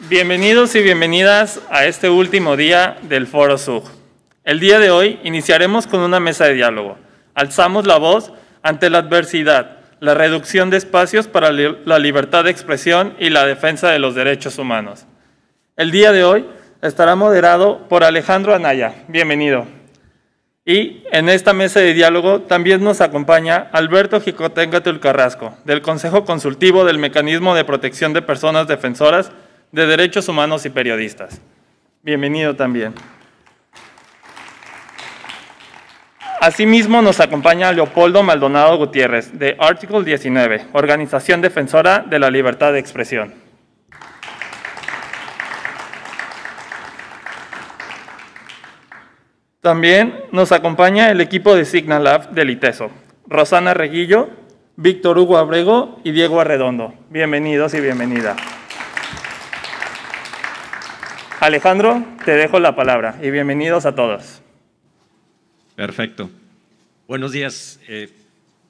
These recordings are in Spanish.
Bienvenidos y bienvenidas a este último día del Foro SUG. El día de hoy iniciaremos con una mesa de diálogo. Alzamos la voz ante la adversidad, la reducción de espacios para la libertad de expresión y la defensa de los derechos humanos. El día de hoy estará moderado por Alejandro Anaya. Bienvenido. Y en esta mesa de diálogo también nos acompaña Alberto Jicotengatul Carrasco, del Consejo Consultivo del Mecanismo de Protección de Personas Defensoras de Derechos Humanos y Periodistas. Bienvenido también. Asimismo, nos acompaña Leopoldo Maldonado Gutiérrez, de Article 19, Organización Defensora de la Libertad de Expresión. También nos acompaña el equipo de Signalab del ITESO, Rosana Reguillo, Víctor Hugo Abrego y Diego Arredondo. Bienvenidos y bienvenida. Alejandro, te dejo la palabra y bienvenidos a todos. Perfecto. Buenos días. Eh,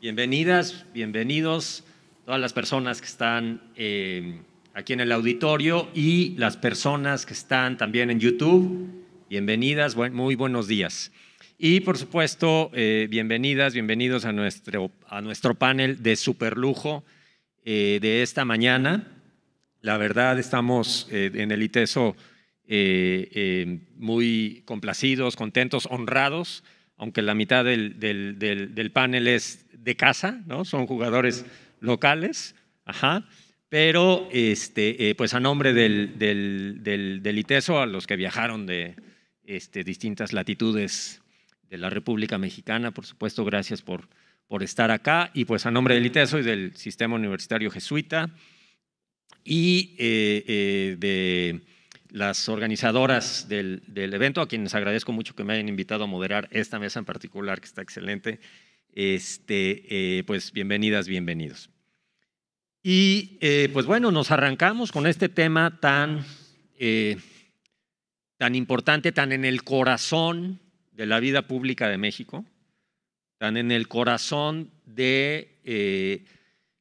bienvenidas, bienvenidos todas las personas que están eh, aquí en el auditorio y las personas que están también en YouTube. Bienvenidas, muy buenos días. Y por supuesto, eh, bienvenidas, bienvenidos a nuestro, a nuestro panel de superlujo de esta mañana. La verdad, estamos en el ITESO eh, eh, muy complacidos, contentos, honrados, aunque la mitad del, del, panel es de casa, ¿no? son jugadores locales, ajá. pero este, eh, pues a nombre del, ITESO, a los que viajaron de este, distintas latitudes de la República Mexicana, por supuesto, gracias por, por estar acá, y pues a nombre del ITESO y del Sistema Universitario Jesuita, y de las organizadoras del, evento, a quienes agradezco mucho que me hayan invitado a moderar esta mesa en particular, que está excelente. Este, eh, pues bienvenidas, bienvenidos. Y eh, pues bueno, nos arrancamos con este tema tan, eh, tan importante, tan en el corazón de la vida pública de México, tan en el corazón de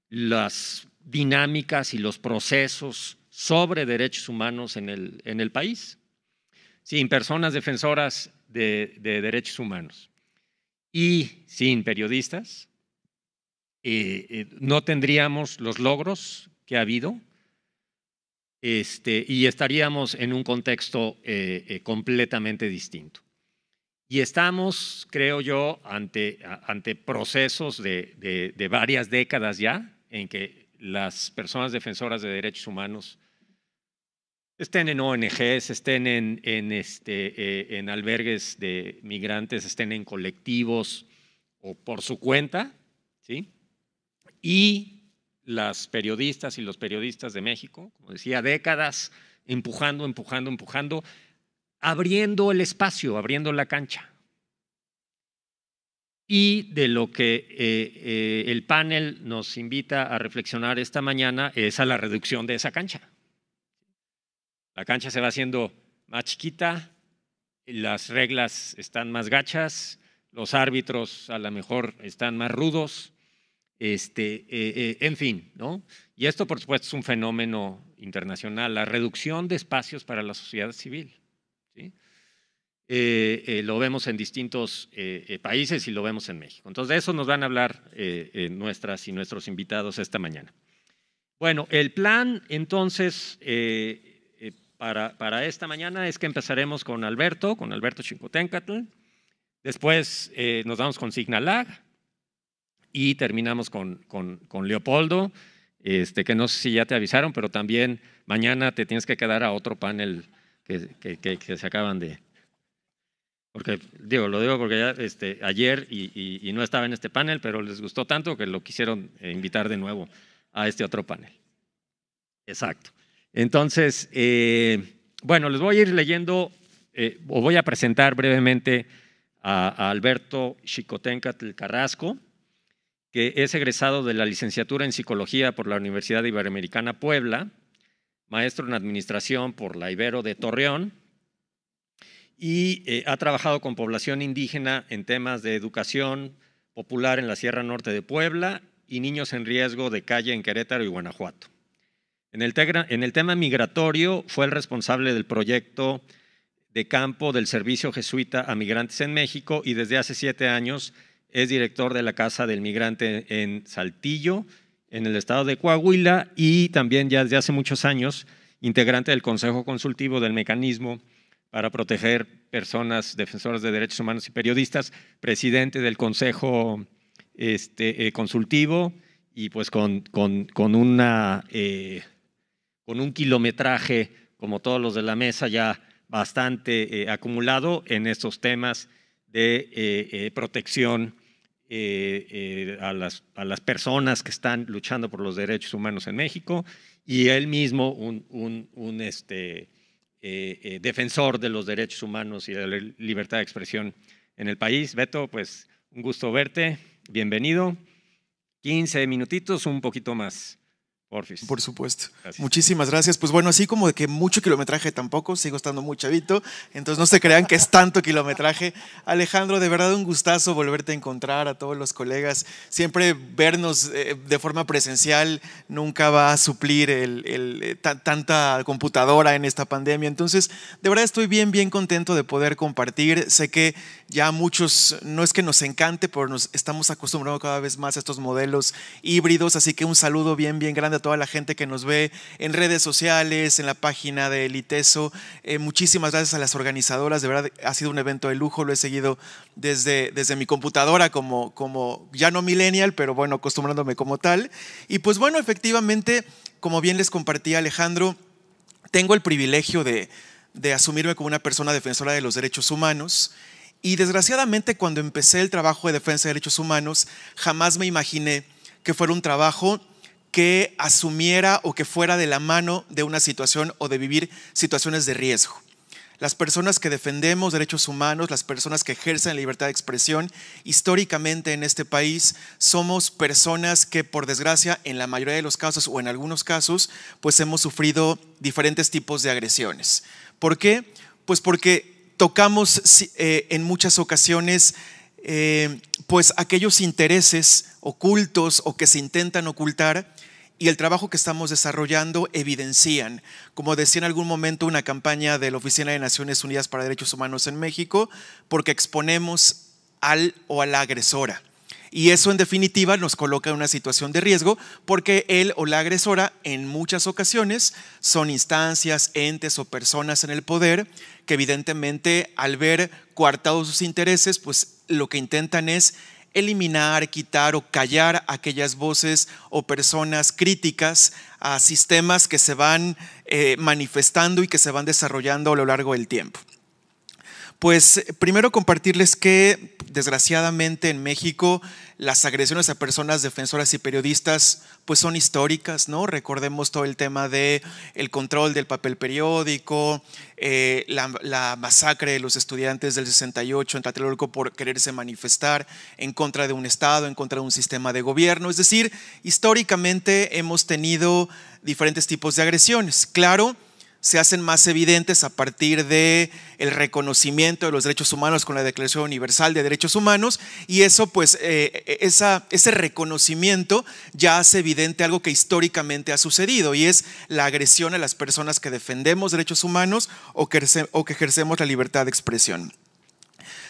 las dinámicas y los procesos sobre derechos humanos en el, en el país, sin personas defensoras de, derechos humanos y sin periodistas, eh, eh, no tendríamos los logros que ha habido este, y estaríamos en un contexto eh, completamente distinto. Y estamos, creo yo, ante, ante procesos de, varias décadas ya en que las personas defensoras de derechos humanos estén en ONGs, estén en, en, este, eh, en albergues de migrantes, estén en colectivos o por su cuenta, ¿sí? Y las periodistas y los periodistas de México, como decía, décadas empujando, empujando, empujando, abriendo el espacio, abriendo la cancha. Y de lo que eh, eh, el panel nos invita a reflexionar esta mañana es a la reducción de esa cancha. La cancha se va haciendo más chiquita, las reglas están más gachas, los árbitros a lo mejor están más rudos, este, eh, eh, en fin, ¿no? Y esto, por supuesto, es un fenómeno internacional, la reducción de espacios para la sociedad civil. Eh, lo vemos en distintos países y lo vemos en México. Entonces, de eso nos van a hablar nuestras y nuestros invitados esta mañana. Bueno, el plan, entonces, para, esta mañana es que empezaremos con Alberto, con Alberto Chincotencatl. Después eh, nos vamos con Signalag y terminamos con, con, con Leopoldo, este, que no sé si ya te avisaron, pero también mañana te tienes que quedar a otro panel que, que, se acaban de, porque digo, lo digo porque ya este, ayer y, no estaba en este panel, pero les gustó tanto que lo quisieron eh, invitar de nuevo a este otro panel. Exacto. Entonces, eh, bueno, les voy a ir leyendo, eh, o voy a presentar brevemente a, Alberto Chicotencatl Carrasco, que es egresado de la licenciatura en Psicología por la Universidad Iberoamericana Puebla, maestro en Administración por la Ibero de Torreón, y eh, ha trabajado con población indígena en temas de educación popular en la Sierra Norte de Puebla y niños en riesgo de calle en Querétaro y Guanajuato. En el, tema migratorio fue el responsable del proyecto de campo del Servicio Jesuita a Migrantes en México y desde hace siete años es director de la Casa del Migrante en Saltillo, en el estado de Coahuila, y también ya desde hace muchos años integrante del Consejo Consultivo del Mecanismo para Proteger Personas Defensoras de Derechos Humanos y Periodistas, presidente del Consejo este, eh, Consultivo y pues con, una eh, con un kilometraje, como todos los de la mesa, ya bastante eh, acumulado en estos temas de eh, eh, protección a las, a, las, personas que están luchando por los derechos humanos en México y él mismo un, un, este, defensor de los derechos humanos y de la libertad de expresión en el país. Beto, pues un gusto verte, bienvenido. 15 minutitos, un poquito más. Por supuesto. Muchísimas gracias. Pues bueno, así como de que mucho kilometraje tampoco, sigo estando muy chavito, entonces no se crean que es tanto kilometraje. Alejandro, de verdad un gustazo volverte a encontrar a todos los colegas. Siempre vernos eh, de forma presencial nunca va a suplir el, eh, tanta computadora en esta pandemia. Entonces, de verdad estoy bien, bien contento de poder compartir. Sé que ya muchos, no es que nos encante, pero nos estamos acostumbrando cada vez más a estos modelos híbridos, así que un saludo bien, bien grande a toda la gente que nos ve en redes sociales, en la página de Eliteso. Eh, muchísimas gracias a las organizadoras, de verdad ha sido un evento de lujo, lo he seguido desde, desde mi computadora como, como ya no millennial, pero bueno, acostumbrándome como tal. Y pues bueno, efectivamente, como bien les compartía Alejandro, tengo el privilegio de, de asumirme como una persona defensora de los derechos humanos. Y desgraciadamente cuando empecé el trabajo de defensa de derechos humanos, jamás me imaginé que fuera un trabajo que asumiera o que fuera de la mano de una situación o de vivir situaciones de riesgo. Las personas que defendemos derechos humanos, las personas que ejercen la libertad de expresión, históricamente en este país somos personas que por desgracia en la mayoría de los casos o en algunos casos pues hemos sufrido diferentes tipos de agresiones. ¿Por qué? Pues porque tocamos eh, en muchas ocasiones eh, pues aquellos intereses ocultos o que se intentan ocultar y el trabajo que estamos desarrollando evidencian. Como decía en algún momento una campaña de la Oficina de Naciones Unidas para Derechos Humanos en México, porque exponemos al o a la agresora. Y eso en definitiva nos coloca en una situación de riesgo porque él o la agresora en muchas ocasiones son instancias, entes o personas en el poder que evidentemente al ver coartados sus intereses, pues lo que intentan es eliminar, quitar o callar aquellas voces o personas críticas a sistemas que se van eh, manifestando y que se van desarrollando a lo largo del tiempo. Pues eh, primero compartirles que desgraciadamente en México las agresiones a personas defensoras y periodistas pues son históricas, ¿no? Recordemos todo el tema de el control del papel periódico, eh, la, la, masacre de los estudiantes del 68 en Tlatelolco por quererse manifestar en contra de un Estado, en contra de un sistema de gobierno. Es decir, históricamente hemos tenido diferentes tipos de agresiones. Claro, se hacen más evidentes a partir de el reconocimiento de los derechos humanos con la Declaración Universal de Derechos Humanos y eso pues eh, eh, ese reconocimiento ya hace evidente algo que históricamente ha sucedido y es la agresión a las personas que defendemos derechos humanos o que, ejercemos la libertad de expresión.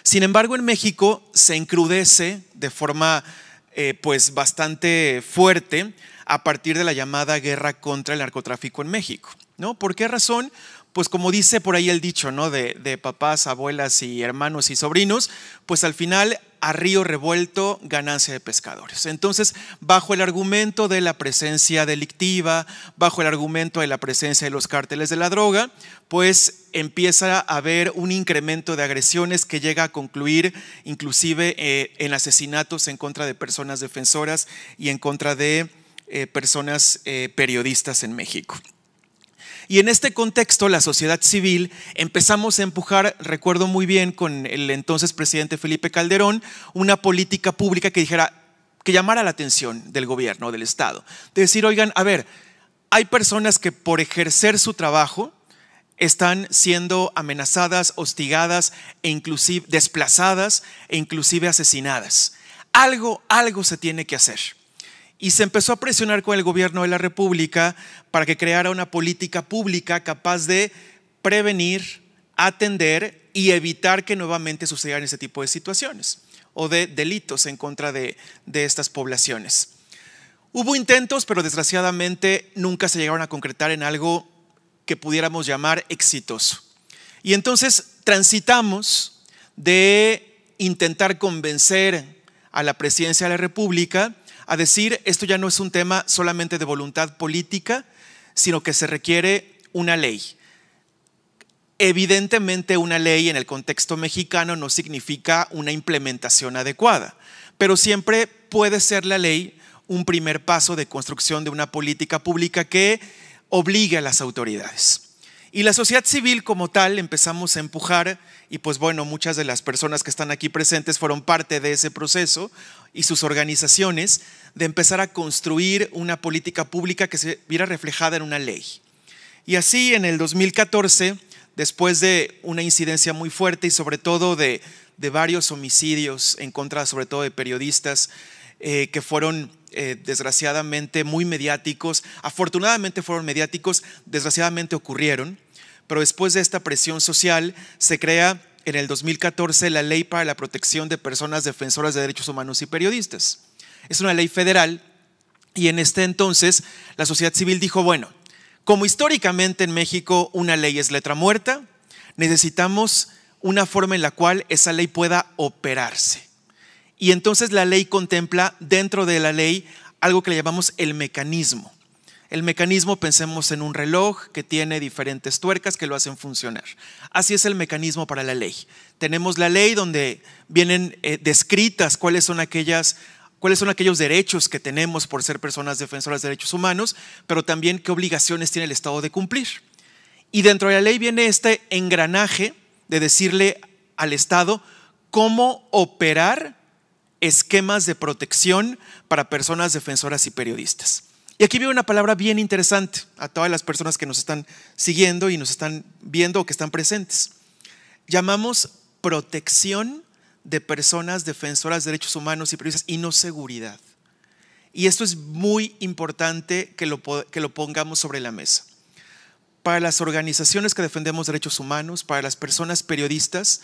Sin embargo, en México se encrudece de forma eh, pues bastante fuerte a partir de la llamada guerra contra el narcotráfico en México. ¿no? ¿Por qué razón? Pues como dice por ahí el dicho, ¿no? De, papás, abuelas y hermanos y sobrinos, pues al final a río revuelto ganancia de pescadores. Entonces, bajo el argumento de la presencia delictiva, bajo el argumento de la presencia de los cárteles de la droga, pues empieza a haber un incremento de agresiones que llega a concluir inclusive eh, en asesinatos en contra de personas defensoras y en contra de eh, personas eh, periodistas en México. Y en este contexto, la sociedad civil empezamos a empujar, recuerdo muy bien, con el entonces presidente Felipe Calderón, una política pública que dijera, que llamara la atención del gobierno, del Estado. De decir, oigan, a ver, hay personas que por ejercer su trabajo están siendo amenazadas, hostigadas e inclusive desplazadas e inclusive asesinadas. Algo, algo se tiene que hacer y se empezó a presionar con el gobierno de la República para que creara una política pública capaz de prevenir, atender y evitar que nuevamente sucedan ese tipo de situaciones o de delitos en contra de, de estas poblaciones. Hubo intentos, pero desgraciadamente nunca se llegaron a concretar en algo que pudiéramos llamar exitoso. Y entonces transitamos de intentar convencer a la presidencia de la República a decir, esto ya no es un tema solamente de voluntad política, sino que se requiere una ley. Evidentemente una ley en el contexto mexicano no significa una implementación adecuada, pero siempre puede ser la ley un primer paso de construcción de una política pública que obligue a las autoridades. Y la sociedad civil como tal empezamos a empujar y pues bueno, muchas de las personas que están aquí presentes fueron parte de ese proceso y sus organizaciones de empezar a construir una política pública que se viera reflejada en una ley. Y así en el 2014, después de una incidencia muy fuerte y sobre todo de, de varios homicidios en contra sobre todo de periodistas eh, que fueron eh, desgraciadamente muy mediáticos, afortunadamente fueron mediáticos, desgraciadamente ocurrieron pero después de esta presión social se crea en el 2014 la Ley para la Protección de Personas Defensoras de Derechos Humanos y Periodistas. Es una ley federal y en este entonces la sociedad civil dijo, bueno, como históricamente en México una ley es letra muerta, necesitamos una forma en la cual esa ley pueda operarse. Y entonces la ley contempla dentro de la ley algo que le llamamos el mecanismo. El mecanismo, pensemos en un reloj que tiene diferentes tuercas que lo hacen funcionar. Así es el mecanismo para la ley. Tenemos la ley donde vienen eh, descritas cuáles son aquellas cuáles son aquellos derechos que tenemos por ser personas defensoras de derechos humanos, pero también qué obligaciones tiene el Estado de cumplir. Y dentro de la ley viene este engranaje de decirle al Estado cómo operar esquemas de protección para personas defensoras y periodistas. Y aquí viene una palabra bien interesante a todas las personas que nos están siguiendo y nos están viendo o que están presentes. Llamamos protección de personas defensoras de derechos humanos y periodistas y no seguridad. Y esto es muy importante que lo, que lo pongamos sobre la mesa. Para las organizaciones que defendemos derechos humanos, para las personas periodistas,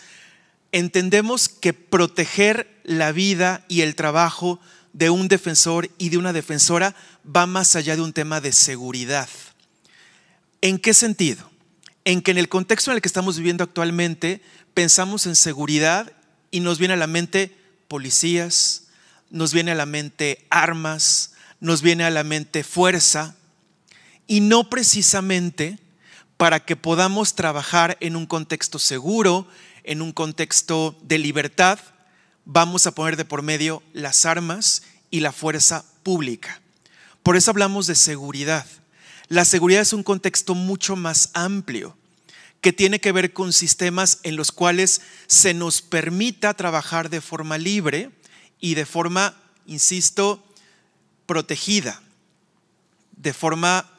entendemos que proteger la vida y el trabajo de un defensor y de una defensora va más allá de un tema de seguridad. ¿En qué sentido? En que en el contexto en el que estamos viviendo actualmente pensamos en seguridad y nos viene a la mente policías, nos viene a la mente armas, nos viene a la mente fuerza y no precisamente para que podamos trabajar en un contexto seguro, en un contexto de libertad, vamos a poner de por medio las armas y la fuerza pública. Por eso hablamos de seguridad. La seguridad es un contexto mucho más amplio que tiene que ver con sistemas en los cuales se nos permita trabajar de forma libre y de forma, insisto, protegida, de forma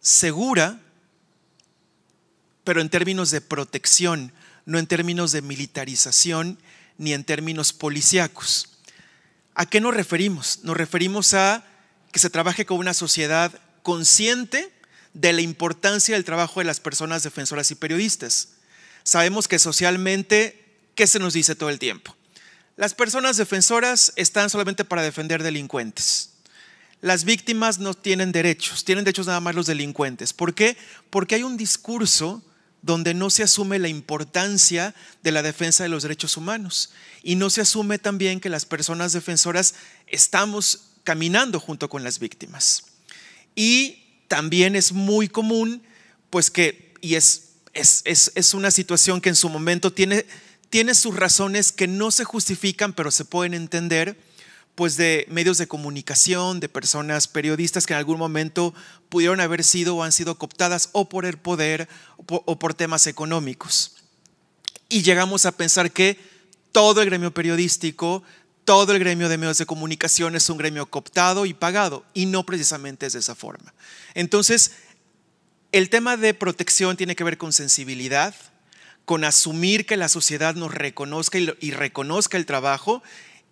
segura, pero en términos de protección, no en términos de militarización ni en términos policíacos. ¿A qué nos referimos? Nos referimos a que se trabaje con una sociedad consciente de la importancia del trabajo de las personas defensoras y periodistas. Sabemos que socialmente, ¿qué se nos dice todo el tiempo? Las personas defensoras están solamente para defender delincuentes. Las víctimas no tienen derechos, tienen derechos nada más los delincuentes. ¿Por qué? Porque hay un discurso donde no se asume la importancia de la defensa de los derechos humanos y no se asume también que las personas defensoras estamos caminando junto con las víctimas. Y también es muy común, pues que, y es, es, es una situación que en su momento tiene, tiene sus razones que no se justifican, pero se pueden entender, pues de medios de comunicación, de personas periodistas que en algún momento pudieron haber sido o han sido cooptadas o por el poder o por, temas económicos. Y llegamos a pensar que todo el gremio periodístico, todo el gremio de medios de comunicación es un gremio cooptado y pagado, y no precisamente es de esa forma. Entonces, el tema de protección tiene que ver con sensibilidad, con asumir que la sociedad nos reconozca y, reconozca el trabajo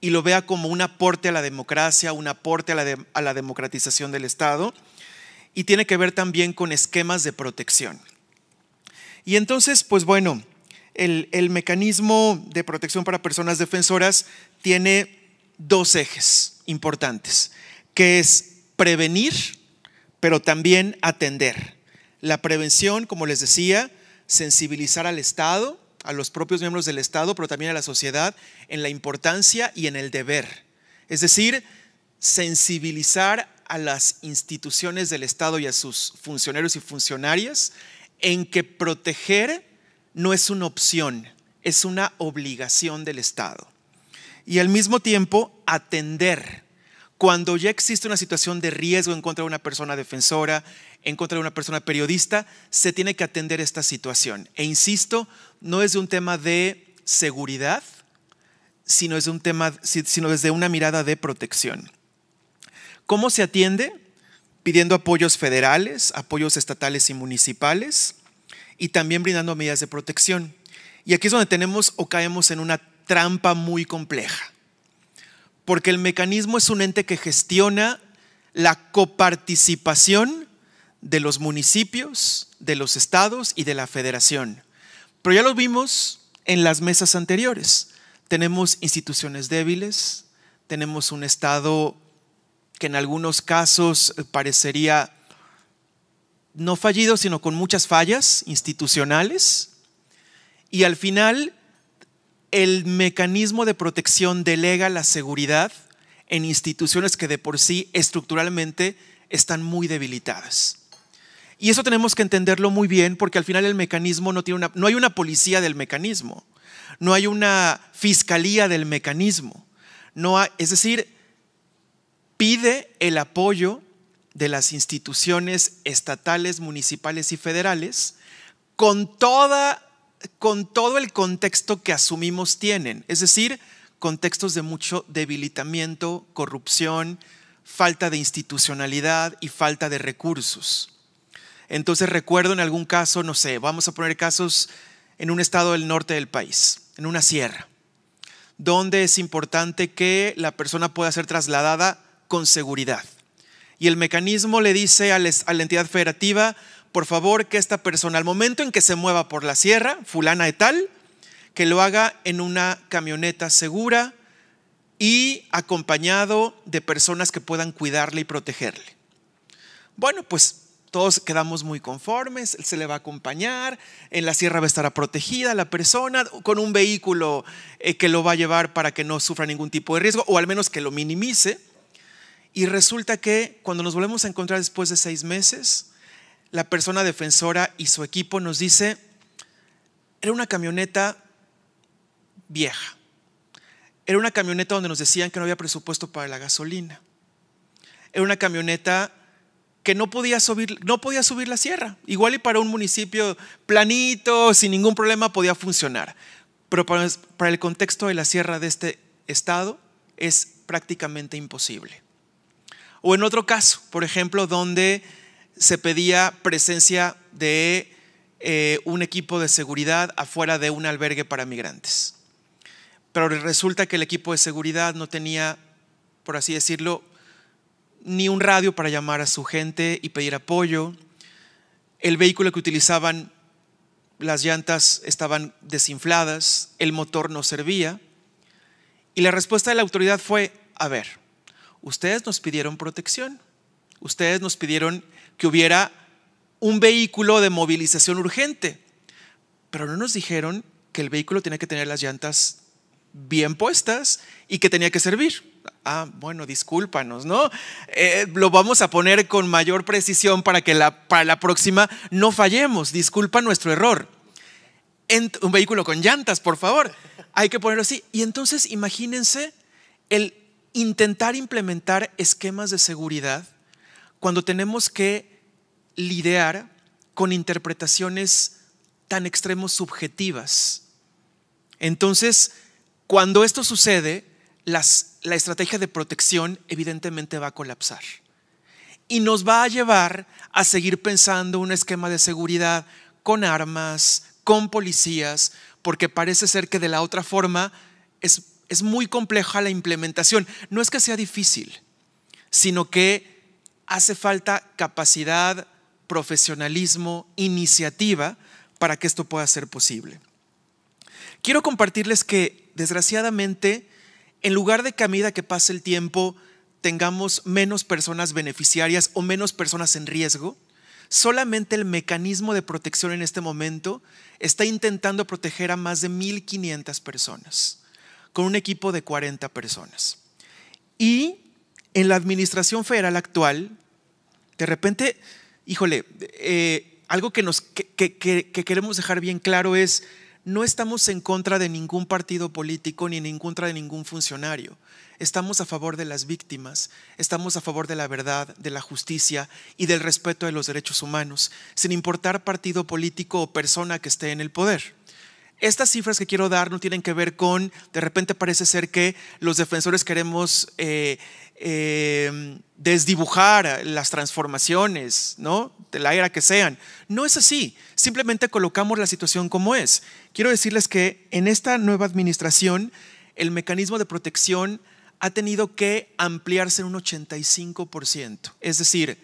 y lo vea como un aporte a la democracia, un aporte a la, democratización del Estado, y tiene que ver también con esquemas de protección. Y entonces, pues bueno, el mecanismo de protección para personas defensoras tiene dos ejes importantes, que es prevenir, pero también atender. La prevención, como les decía, sensibilizar al Estado, a los propios miembros del Estado, pero también a la sociedad, en la importancia y en el deber. Es decir, sensibilizar a las instituciones del Estado y a sus funcionarios y funcionarias en que proteger no es una opción, es una obligación del Estado. Y al mismo tiempo, atender cuando ya existe una situación de riesgo en contra de una persona defensora, en contra de una persona periodista, se tiene que atender esta situación. E insisto, no de un tema de seguridad, sino desde, sino desde una mirada de protección. ¿Cómo se atiende? Pidiendo apoyos federales, apoyos estatales y municipales, y también brindando medidas de protección. Y aquí es donde tenemos o caemos en una trampa muy compleja, porque el mecanismo es un ente que gestiona la coparticipación de los municipios, de los estados y de la federación. Pero ya lo vimos en las mesas anteriores. Tenemos instituciones débiles, tenemos un Estado que en algunos casos eh, parecería no fallido, sino con muchas fallas institucionales. Y al final, el mecanismo de protección delega la seguridad en instituciones que de por sí estructuralmente están muy debilitadas. Y eso tenemos que entenderlo muy bien porque al final el mecanismo no tiene una, no hay una policía del mecanismo, no hay una fiscalía del mecanismo, no es decir, pide el apoyo de las instituciones estatales, municipales y federales con con todo el contexto que asumimos tienen, es decir, contextos de mucho debilitamiento, corrupción, falta de institucionalidad y falta de recursos. Entonces recuerdo en algún caso, no sé, vamos a poner casos en un estado del norte del país, en una sierra, donde es importante que la persona pueda ser trasladada con seguridad. Y el mecanismo le dice a, la entidad federativa, por favor, que esta persona, al momento en que se mueva por la sierra, fulana de tal, que lo haga en una camioneta segura y acompañado de personas que puedan cuidarle y protegerle. Bueno, pues todos quedamos muy conformes, él se le va a acompañar, en la sierra va a estar protegida la persona con un vehículo eh, que lo va a llevar para que no sufra ningún tipo de riesgo o al menos que lo minimice. Y resulta que cuando nos volvemos a encontrar después de seis meses, la persona defensora y su equipo nos dice, era una camioneta vieja, era una camioneta donde nos decían que no había presupuesto para la gasolina, era una camioneta que no podía subir, no podía subir la sierra. Igual y para un municipio planito, sin ningún problema, podía funcionar. Pero para, el contexto de la sierra de este estado es prácticamente imposible. O en otro caso, por ejemplo, donde se pedía presencia de eh, un equipo de seguridad afuera de un albergue para migrantes. Pero resulta que el equipo de seguridad no tenía, por así decirlo, ni un radio para llamar a su gente y pedir apoyo. El vehículo que utilizaban, las llantas estaban desinfladas, el motor no servía. Y la respuesta de la autoridad fue, a ver, ustedes nos pidieron protección, ustedes nos pidieron que hubiera un vehículo de movilización urgente, pero no nos dijeron que el vehículo tenía que tener las llantas bien puestas y que tenía que servir ah, bueno, discúlpanos, ¿no? Eh, lo vamos a poner con mayor precisión para que la, para la próxima no fallemos, disculpa nuestro error. un vehículo con llantas, por favor, hay que ponerlo así. Y entonces imagínense el intentar implementar esquemas de seguridad cuando tenemos que lidiar con interpretaciones tan extremos subjetivas. Entonces, cuando esto sucede, las la estrategia de protección evidentemente va a colapsar y nos va a llevar a seguir pensando un esquema de seguridad con armas, con policías, porque parece ser que de la otra forma es, es muy compleja la implementación. No es que sea difícil, sino que hace falta capacidad, profesionalismo, iniciativa para que esto pueda ser posible. Quiero compartirles que desgraciadamente en lugar de que a medida que pase el tiempo tengamos menos personas beneficiarias o menos personas en riesgo, solamente el mecanismo de protección en este momento está intentando proteger a más de 1.500 personas, con un equipo de 40 personas. Y en la administración federal actual, de repente, híjole, eh, algo que, nos, que queremos dejar bien claro es, no estamos en contra de ningún partido político ni en contra de ningún funcionario. Estamos a favor de las víctimas, estamos a favor de la verdad, de la justicia y del respeto de los derechos humanos, sin importar partido político o persona que esté en el poder. Estas cifras que quiero dar no tienen que ver con, de repente parece ser que los defensores queremos... Eh, eh, desdibujar las transformaciones, ¿no? De la era que sean. No es así. Simplemente colocamos la situación como es. Quiero decirles que en esta nueva administración el mecanismo de protección ha tenido que ampliarse un 85%. Es decir,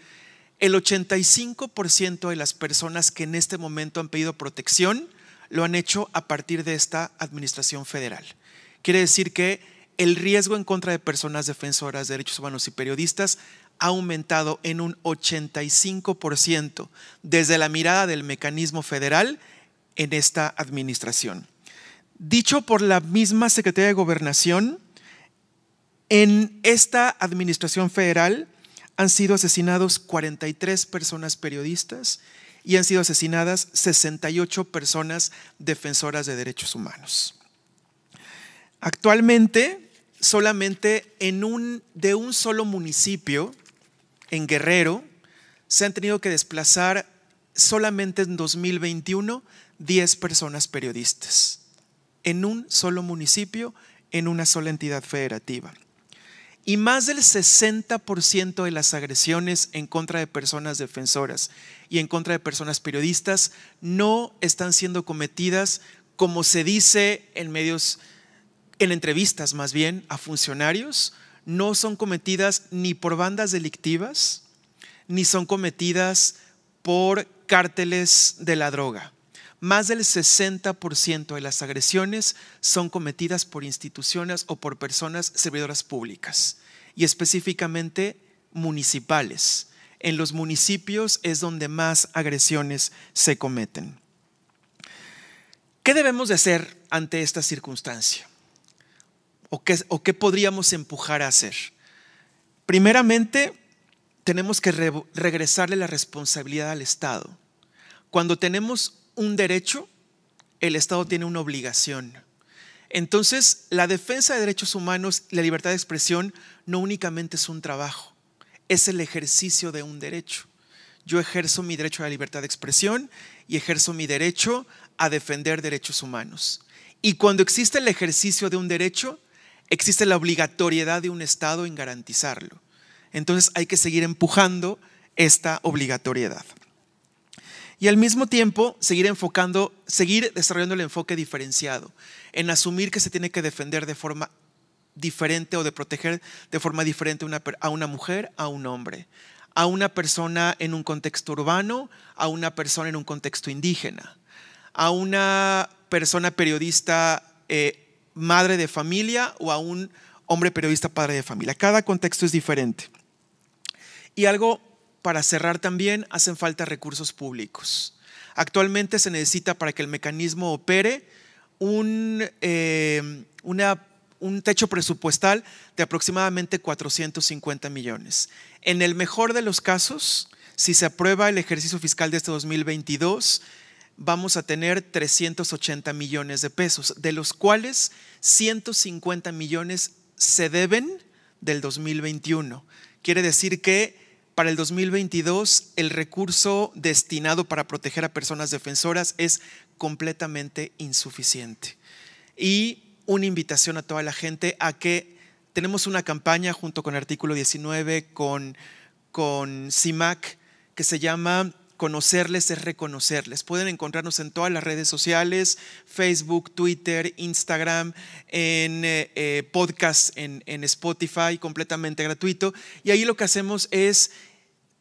el 85% de las personas que en este momento han pedido protección lo han hecho a partir de esta administración federal. Quiere decir que el riesgo en contra de personas defensoras de derechos humanos y periodistas ha aumentado en un 85% desde la mirada del mecanismo federal en esta administración. Dicho por la misma Secretaría de Gobernación, en esta administración federal han sido asesinados 43 personas periodistas y han sido asesinadas 68 personas defensoras de derechos humanos. Actualmente, solamente en un, de un solo municipio, en Guerrero, se han tenido que desplazar solamente en 2021 10 personas periodistas, en un solo municipio, en una sola entidad federativa. Y más del 60% de las agresiones en contra de personas defensoras y en contra de personas periodistas no están siendo cometidas como se dice en medios en entrevistas más bien a funcionarios, no son cometidas ni por bandas delictivas, ni son cometidas por cárteles de la droga. Más del 60% de las agresiones son cometidas por instituciones o por personas servidoras públicas, y específicamente municipales. En los municipios es donde más agresiones se cometen. ¿Qué debemos de hacer ante esta circunstancia? o qué, podríamos empujar a hacer? Primeramente, tenemos que regresarle la responsabilidad al Estado. Cuando tenemos un derecho, el Estado tiene una obligación. Entonces, la defensa de derechos humanos, la libertad de expresión, no únicamente es un trabajo, es el ejercicio de un derecho. Yo ejerzo mi derecho a la libertad de expresión y ejerzo mi derecho a defender derechos humanos. Y cuando existe el ejercicio de un derecho, existe la obligatoriedad de un Estado en garantizarlo. Entonces hay que seguir empujando esta obligatoriedad. Y al mismo tiempo seguir enfocando, seguir desarrollando el enfoque diferenciado, en asumir que se tiene que defender de forma diferente o de proteger de forma diferente a una mujer, a un hombre, a una persona en un contexto urbano, a una persona en un contexto indígena, a una persona periodista eh, madre de familia o a un hombre periodista padre de familia. Cada contexto es diferente. Y algo para cerrar también, hacen falta recursos públicos. Actualmente se necesita para que el mecanismo opere un, eh, un techo presupuestal de aproximadamente 450 millones. En el mejor de los casos, si se aprueba el ejercicio fiscal de este 2022, vamos a tener 380 millones de pesos, de los cuales 150 millones se deben del 2021. Quiere decir que para el 2022 el recurso destinado para proteger a personas defensoras es completamente insuficiente. Y una invitación a toda la gente a que tenemos una campaña junto con artículo 19, con, con CIMAC, que se llama conocerles es reconocerles. Pueden encontrarnos en todas las redes sociales, Facebook, Twitter, Instagram, en podcasts, eh, eh, podcast, en, en Spotify, completamente gratuito. Y ahí lo que hacemos es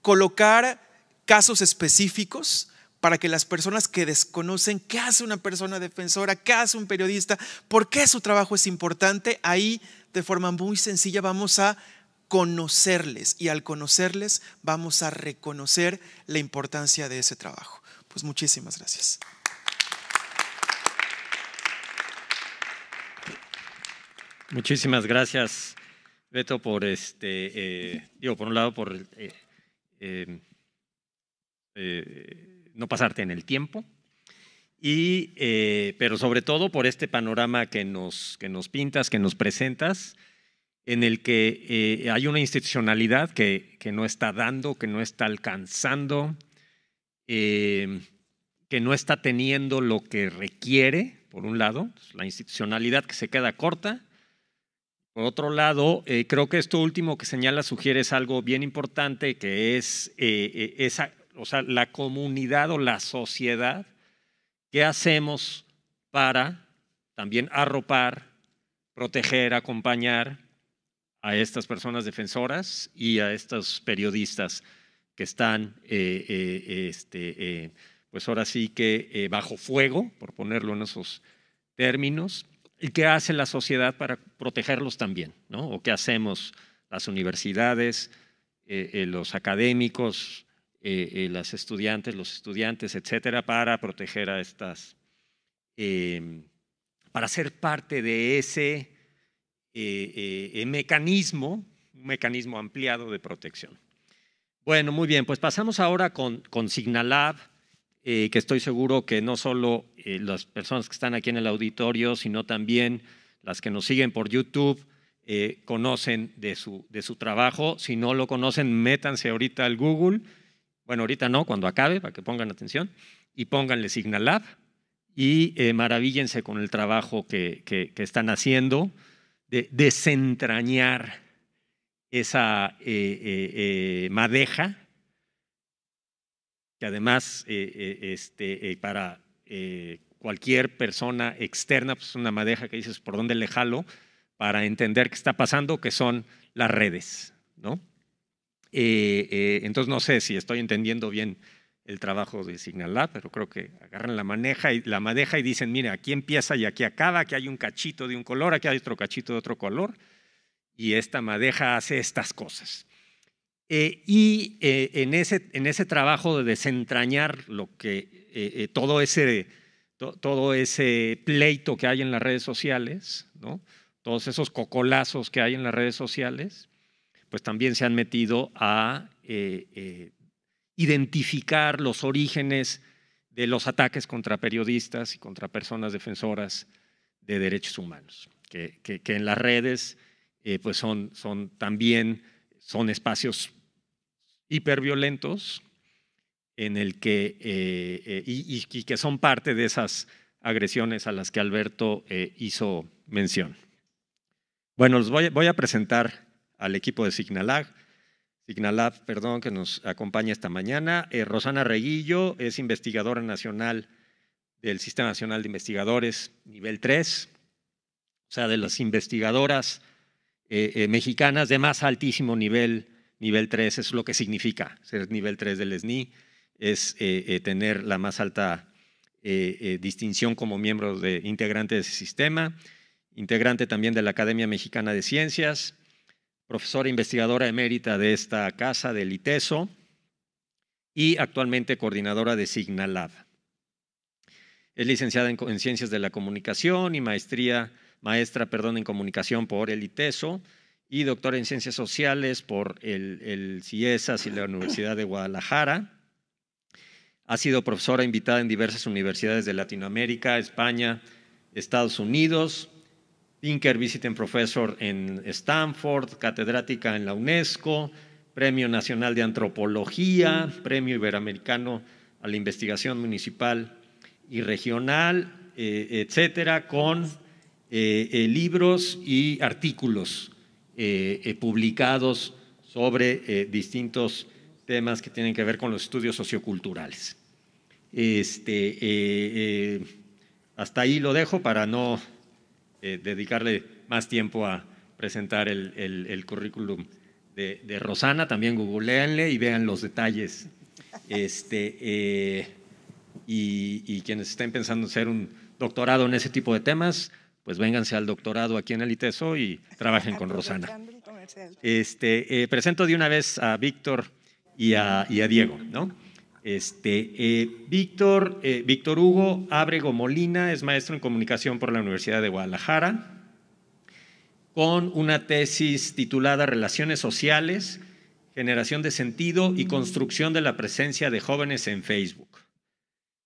colocar casos específicos para que las personas que desconocen qué hace una persona defensora, qué hace un periodista, por qué su trabajo es importante, ahí de forma muy sencilla vamos a conocerles y al conocerles vamos a reconocer la importancia de ese trabajo. Pues muchísimas gracias. Muchísimas gracias, Beto, por este, eh, digo, por un lado, por eh, eh, no pasarte en el tiempo, y, pero sobre todo por este panorama que nos, que nos pintas, que nos presentas en el que eh, hay una institucionalidad que, no está dando, que no está alcanzando, eh, que no está teniendo lo que requiere, por un lado, pues, la institucionalidad que se queda corta. Por otro lado, eh, creo que esto último que señala sugiere es algo bien importante, que es esa, o sea, la comunidad o la sociedad, ¿qué hacemos para también arropar, proteger, acompañar a estas personas defensoras y a estos periodistas que están, eh, eh, este, eh, pues ahora sí que bajo fuego, por ponerlo en esos términos, y qué hace la sociedad para protegerlos también, ¿no? O qué hacemos las universidades, los académicos, las estudiantes, los estudiantes, etcétera, para proteger a estas, para ser parte de ese eh, eh, eh, mecanismo, un mecanismo ampliado de protección. Bueno, muy bien, pues pasamos ahora con, con Signalab, que estoy seguro que no solo las personas que están aquí en el auditorio, sino también las que nos siguen por YouTube conocen de su, de su trabajo. Si no lo conocen, métanse ahorita al Google. Bueno, ahorita no, cuando acabe, para que pongan atención. Y pónganle Signalab y maravíllense con el trabajo que, que están haciendo de desentrañar esa eh, eh, eh, madeja, que además este, para cualquier persona externa, pues una madeja que dices por dónde le jalo para entender qué está pasando, que son las redes, ¿no? entonces no sé si estoy entendiendo bien el trabajo de señalar, pero creo que agarran la, maneja y, la madeja y dicen, mira, aquí empieza y aquí acaba, aquí hay un cachito de un color, aquí hay otro cachito de otro color, y esta madeja hace estas cosas. Eh, y eh, en, ese, en ese trabajo de desentrañar lo que, eh, todo, ese, todo ese pleito que hay en las redes sociales, ¿no? todos esos cocolazos que hay en las redes sociales, pues también se han metido a identificar los orígenes de los ataques contra periodistas y contra personas defensoras de derechos humanos, que, que, en las redes eh, pues son, son también son espacios hiperviolentos en el que, eh, eh, y, que son parte de esas agresiones a las que Alberto hizo mención. Bueno, los voy, voy a presentar al equipo de Signalag. Ignalab, perdón, que nos acompaña esta mañana. Eh, Rosana Reguillo es investigadora nacional del Sistema Nacional de Investigadores nivel 3, o sea, de las investigadoras eh, eh, mexicanas de más altísimo nivel, nivel 3, es lo que significa ser nivel 3 del SNI, es tener la más alta distinción como miembro de integrante de ese sistema, integrante también de la Academia Mexicana de Ciencias, profesora investigadora emérita de esta casa del ITESO y actualmente coordinadora de Signalab. Es licenciada en, Ciencias de la Comunicación y maestría, maestra perdón, en Comunicación por el ITESO y doctora en Ciencias Sociales por el, el CIESAS y la Universidad de Guadalajara. Ha sido profesora invitada en diversas universidades de Latinoamérica, España, Estados Unidos, Pinker Visiting Professor en Stanford, catedrática en la UNESCO, Premio Nacional de Antropología, Premio Iberoamericano a la Investigación Municipal y Regional, eh, etcétera, con eh, eh, libros y artículos publicados sobre distintos temas que tienen que ver con los estudios socioculturales. Este, hasta ahí lo dejo para no eh, dedicarle más tiempo a presentar el, el, currículum de, de, Rosana. También googleanle y vean los detalles. Este, eh, y, y, quienes estén pensando en ser un doctorado en ese tipo de temas, pues vénganse al doctorado aquí en el ITESO y trabajen con Rosana. Este, eh, presento de una vez a Víctor y a, y a Diego, ¿no? Este, eh, Víctor, eh, Víctor Hugo Abrego Molina es maestro en comunicación por la Universidad de Guadalajara, con una tesis titulada Relaciones Sociales, Generación de Sentido y Construcción de la Presencia de Jóvenes en Facebook.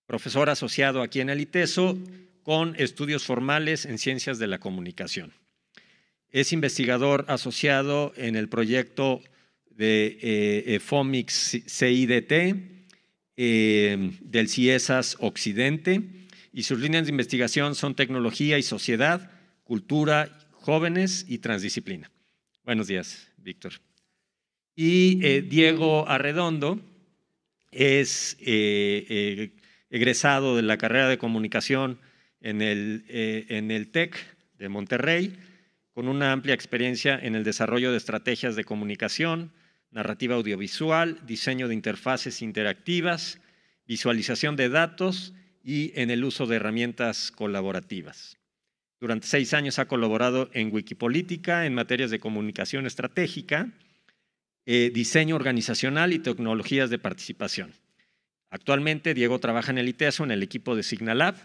Profesor asociado aquí en el ITESO, con estudios formales en Ciencias de la Comunicación. Es investigador asociado en el proyecto de eh, eh FOMIX CIDT eh, del CIESAS Occidente y sus líneas de investigación son tecnología y sociedad, cultura, jóvenes y transdisciplina. Buenos días, Víctor. Y eh, Diego Arredondo es eh, egresado de la carrera de comunicación en el, en el TEC de Monterrey, con una amplia experiencia en el desarrollo de estrategias de comunicación, narrativa audiovisual, diseño de interfaces interactivas, visualización de datos y en el uso de herramientas colaborativas. Durante seis años ha colaborado en Wikipolítica en materias de comunicación estratégica, eh, diseño organizacional y tecnologías de participación. Actualmente Diego trabaja en el ITESO, en el equipo de Signalab,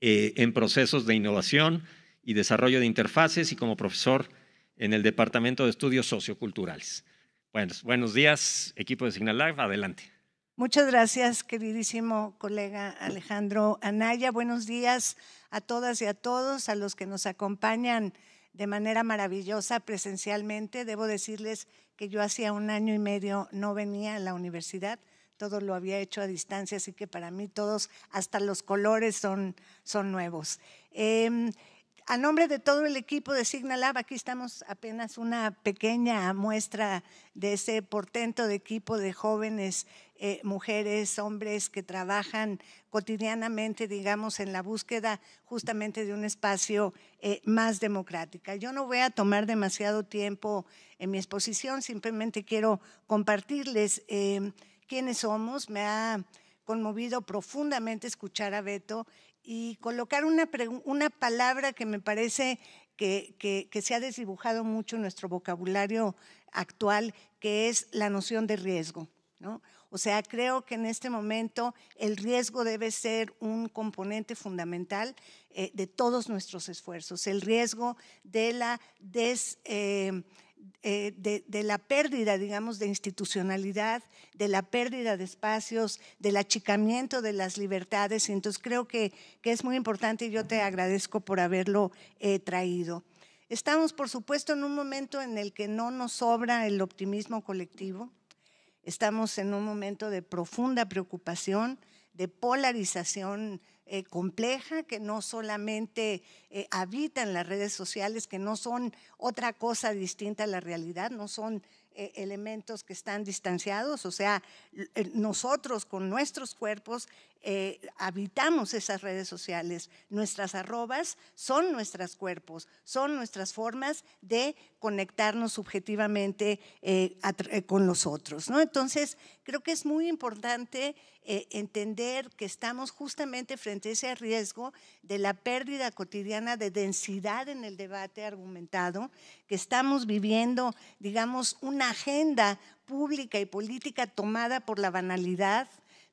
eh, en procesos de innovación y desarrollo de interfaces y como profesor en el Departamento de Estudios Socioculturales buenos días, equipo de Signal Live, adelante. Muchas gracias, queridísimo colega Alejandro Anaya. Buenos días a todas y a todos, a los que nos acompañan de manera maravillosa presencialmente. Debo decirles que yo hacía un año y medio no venía a la universidad, todo lo había hecho a distancia, así que para mí todos, hasta los colores son, son nuevos. Em, a nombre de todo el equipo de Signalab, aquí estamos apenas una pequeña muestra de ese portento de equipo de jóvenes, eh, mujeres, hombres que trabajan cotidianamente, digamos, en la búsqueda justamente de un espacio eh, más democrático. Yo no voy a tomar demasiado tiempo en mi exposición, simplemente quiero compartirles eh, quiénes somos. Me ha conmovido profundamente escuchar a Beto y colocar una, una palabra que me parece que, se ha desdibujado mucho en nuestro vocabulario actual, que es la noción de riesgo. ¿no? O sea, creo que en este momento el riesgo debe ser un componente fundamental eh, de todos nuestros esfuerzos, el riesgo de la des... Eh, eh, de, la pérdida, digamos, de institucionalidad, de la pérdida de espacios, del achicamiento de las libertades. Entonces creo que, es muy importante y yo te agradezco por haberlo eh, traído. Estamos, por supuesto, en un momento en el que no nos sobra el optimismo colectivo. Estamos en un momento de profunda preocupación, de polarización eh, compleja, que no solamente eh, habitan las redes sociales, que no son otra cosa distinta a la realidad, no son eh, elementos que están distanciados, o sea, nosotros con nuestros cuerpos habitamos esas redes sociales. Nuestras arrobas son nuestros cuerpos, son nuestras formas de conectarnos subjetivamente eh, eh, con los otros. ¿no? Entonces, creo que es muy importante eh, entender que estamos justamente frente a ese riesgo de la pérdida cotidiana de densidad en el debate argumentado, que estamos viviendo, digamos, una agenda pública y política tomada por la banalidad,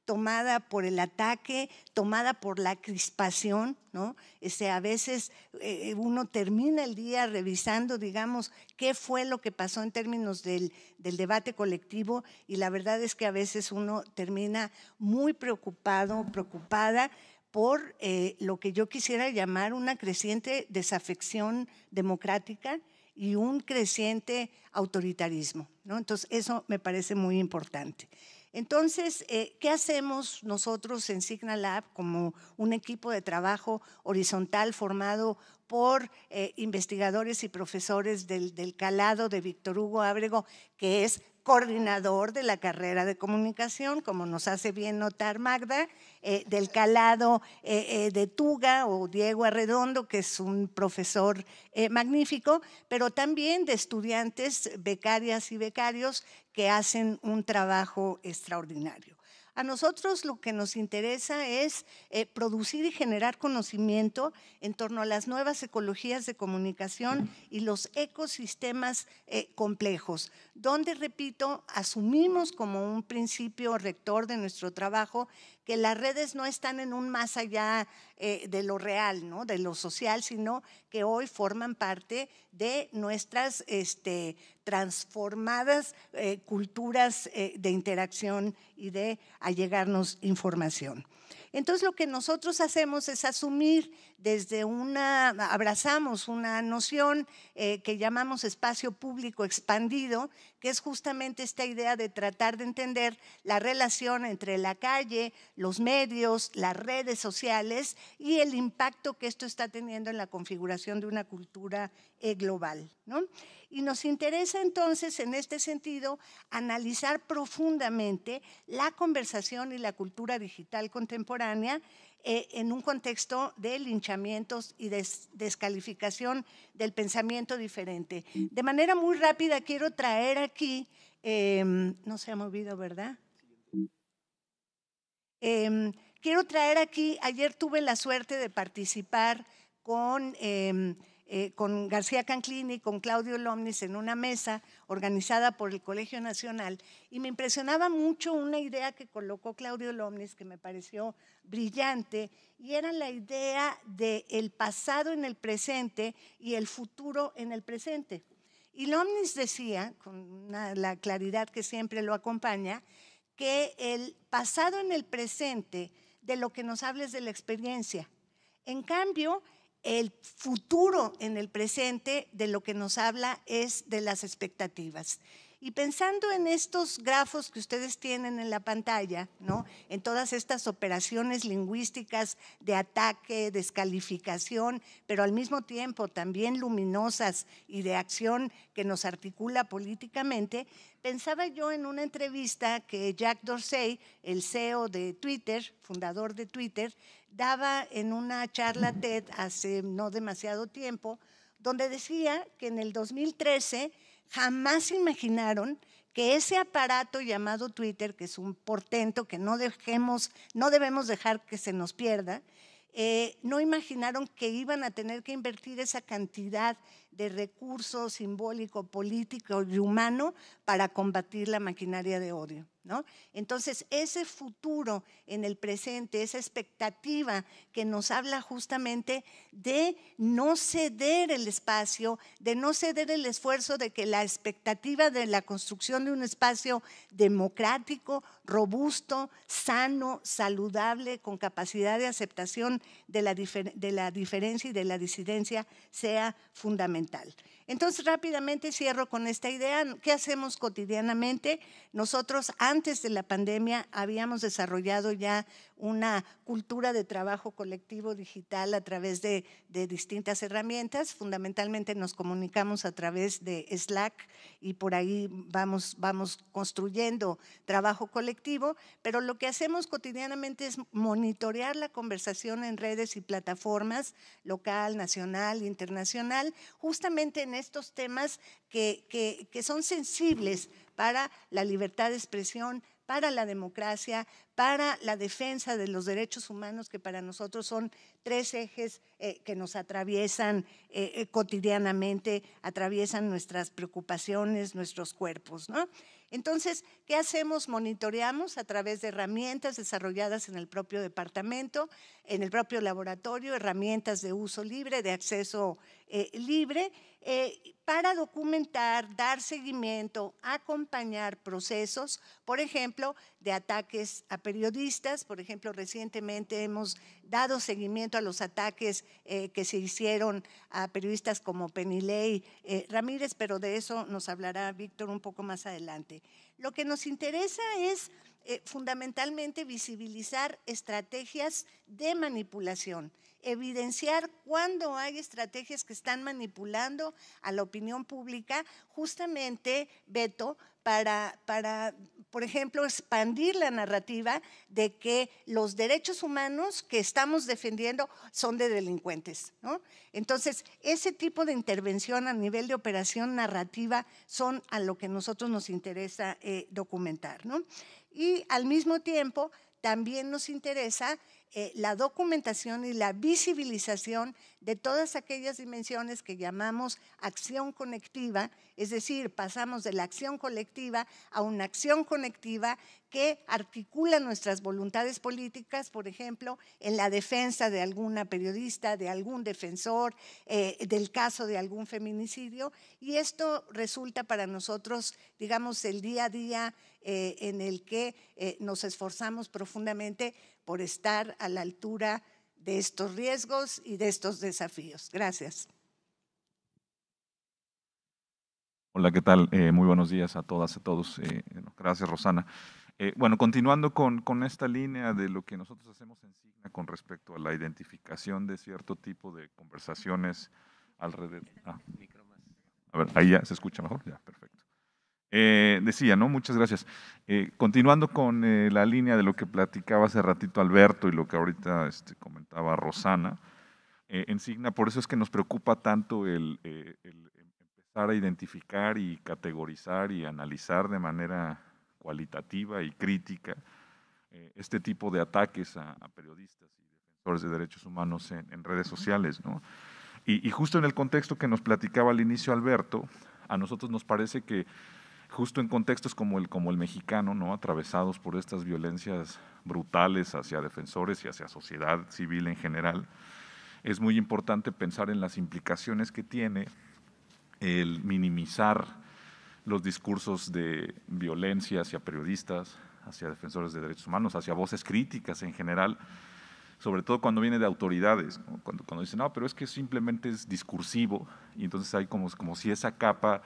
tomada por el ataque, tomada por la crispación, ¿no? Ese a veces eh, uno termina el día revisando, digamos, qué fue lo que pasó en términos del, del debate colectivo y la verdad es que a veces uno termina muy preocupado, preocupada por eh, lo que yo quisiera llamar una creciente desafección democrática y un creciente autoritarismo. ¿no? Entonces, eso me parece muy importante. Entonces, eh, ¿qué hacemos nosotros en Lab como un equipo de trabajo horizontal formado por eh, investigadores y profesores del, del calado de Víctor Hugo Ábrego, que es coordinador de la carrera de comunicación, como nos hace bien notar Magda, eh, del calado eh, eh, de Tuga o Diego Arredondo, que es un profesor magnífico, pero también de estudiantes, becarias y becarios que hacen un trabajo extraordinario. A nosotros lo que nos interesa es eh, producir y generar conocimiento en torno a las nuevas ecologías de comunicación y los ecosistemas eh, complejos, donde, repito, asumimos como un principio rector de nuestro trabajo que las redes no están en un más allá eh, de lo real, de lo social, sino que hoy forman parte de nuestras este, transformadas eh, culturas eh, de interacción y de allegarnos información. Entonces lo que nosotros hacemos es asumir desde una, abrazamos una noción que llamamos espacio público expandido, es justamente esta idea de tratar de entender la relación entre la calle, los medios, las redes sociales y el impacto que esto está teniendo en la configuración de una cultura eh, global. Y nos interesa entonces, en este sentido, analizar profundamente la conversación y la cultura digital contemporánea eh, en un contexto de linchamientos y de descalificación del pensamiento diferente. De manera muy rápida quiero traer aquí, em, no se ha movido, ¿verdad? Em, quiero traer aquí, ayer tuve la suerte de participar con... Em, eh, con García Canclini y con Claudio Lomnis en una mesa organizada por el Colegio Nacional y me impresionaba mucho una idea que colocó Claudio Lomnis que me pareció brillante y era la idea del el pasado en el presente y el futuro en el presente. Y Lomnis decía, con la claridad que siempre lo acompaña, que el pasado en el presente de lo que nos hables de la experiencia. En cambio, el futuro en el presente de lo que nos habla es de las expectativas. Y pensando en estos grafos que ustedes tienen en la pantalla, ¿no? en todas estas operaciones lingüísticas de ataque, descalificación, pero al mismo tiempo también luminosas y de acción que nos articula políticamente, pensaba yo en una entrevista que Jack Dorsey, el CEO de Twitter, fundador de Twitter, daba en una charla TED hace no demasiado tiempo, donde decía que en el 2013 jamás imaginaron que ese aparato llamado Twitter, que es un portento que no, dejemos, no debemos dejar que se nos pierda, eh, no imaginaron que iban a tener que invertir esa cantidad de recursos simbólico, político y humano para combatir la maquinaria de odio. Entonces, ese futuro en el presente, esa expectativa que nos habla justamente de no ceder el espacio, de no ceder el esfuerzo de que la expectativa de la construcción de un espacio democrático, robusto, sano, saludable, con capacidad de aceptación de la diferencia y de la disidencia sea fundamental. Entonces rápidamente cierro con esta idea. ¿Qué hacemos cotidianamente? Nosotros antes de la pandemia habíamos desarrollado ya una cultura de trabajo colectivo digital a través de, distintas herramientas. Fundamentalmente nos comunicamos a través de Slack y por ahí vamos, vamos construyendo trabajo colectivo, pero lo que hacemos cotidianamente es monitorear la conversación en redes y plataformas local, nacional, internacional, justamente en estos temas que, que, son sensibles para la libertad de expresión, para la democracia, para la defensa de los derechos humanos, que para nosotros son tres ejes eh, que nos atraviesan eh, eh, cotidianamente, atraviesan nuestras preocupaciones, nuestros cuerpos. ¿no? Entonces, ¿qué hacemos? Monitoreamos a través de herramientas desarrolladas en el propio departamento, en el propio laboratorio, herramientas de uso libre, de acceso libre eh, para documentar, dar seguimiento, acompañar procesos, por ejemplo, de ataques a periodistas. Por ejemplo, recientemente hemos dado seguimiento a los ataques eh, que se hicieron a periodistas como Penilei eh, Ramírez, pero de eso nos hablará Víctor un poco más adelante. Lo que nos interesa es fundamentalmente visibilizar estrategias de manipulación evidenciar cuando hay estrategias que están manipulando a la opinión pública, justamente, Beto, para, para, por ejemplo, expandir la narrativa de que los derechos humanos que estamos defendiendo son de delincuentes. ¿no? Entonces, ese tipo de intervención a nivel de operación narrativa son a lo que nosotros nos interesa eh, documentar. Y al mismo tiempo, también nos interesa eh, la documentación y la visibilización de todas aquellas dimensiones que llamamos acción conectiva, es decir, pasamos de la acción colectiva a una acción conectiva que articula nuestras voluntades políticas, por ejemplo, en la defensa de alguna periodista, de algún defensor, eh, del caso de algún feminicidio. Y esto resulta para nosotros, digamos, el día a día eh, en el que nos esforzamos profundamente por estar a la altura de estos riesgos y de estos desafíos. Gracias. Hola, ¿qué tal? Eh, muy buenos días a todas y a todos. Eh, gracias, Rosana. Eh, bueno, continuando con, esta línea de lo que nosotros hacemos en Signa con respecto a la identificación de cierto tipo de conversaciones alrededor. Ah, a ver, ahí ya se escucha mejor. Ya, perfecto. Eh, decía, ¿no? Muchas gracias. Eh, continuando con eh, la línea de lo que platicaba hace ratito Alberto y lo que ahorita este, comentaba Rosana, en por eso es que nos preocupa tanto el, empezar a identificar y categorizar y analizar de manera cualitativa y crítica este tipo de ataques a, periodistas y defensores de derechos humanos en, redes sociales, ¿no? Y, y justo en el contexto que nos platicaba al inicio Alberto, a nosotros nos parece que justo en contextos como el, como el mexicano, ¿no? atravesados por estas violencias brutales hacia defensores y hacia sociedad civil en general, es muy importante pensar en las implicaciones que tiene el minimizar los discursos de violencia hacia periodistas, hacia defensores de derechos humanos, hacia voces críticas en general, sobre todo cuando viene de autoridades, cuando, cuando dicen, no, pero es que simplemente es discursivo, y entonces hay como, como si esa capa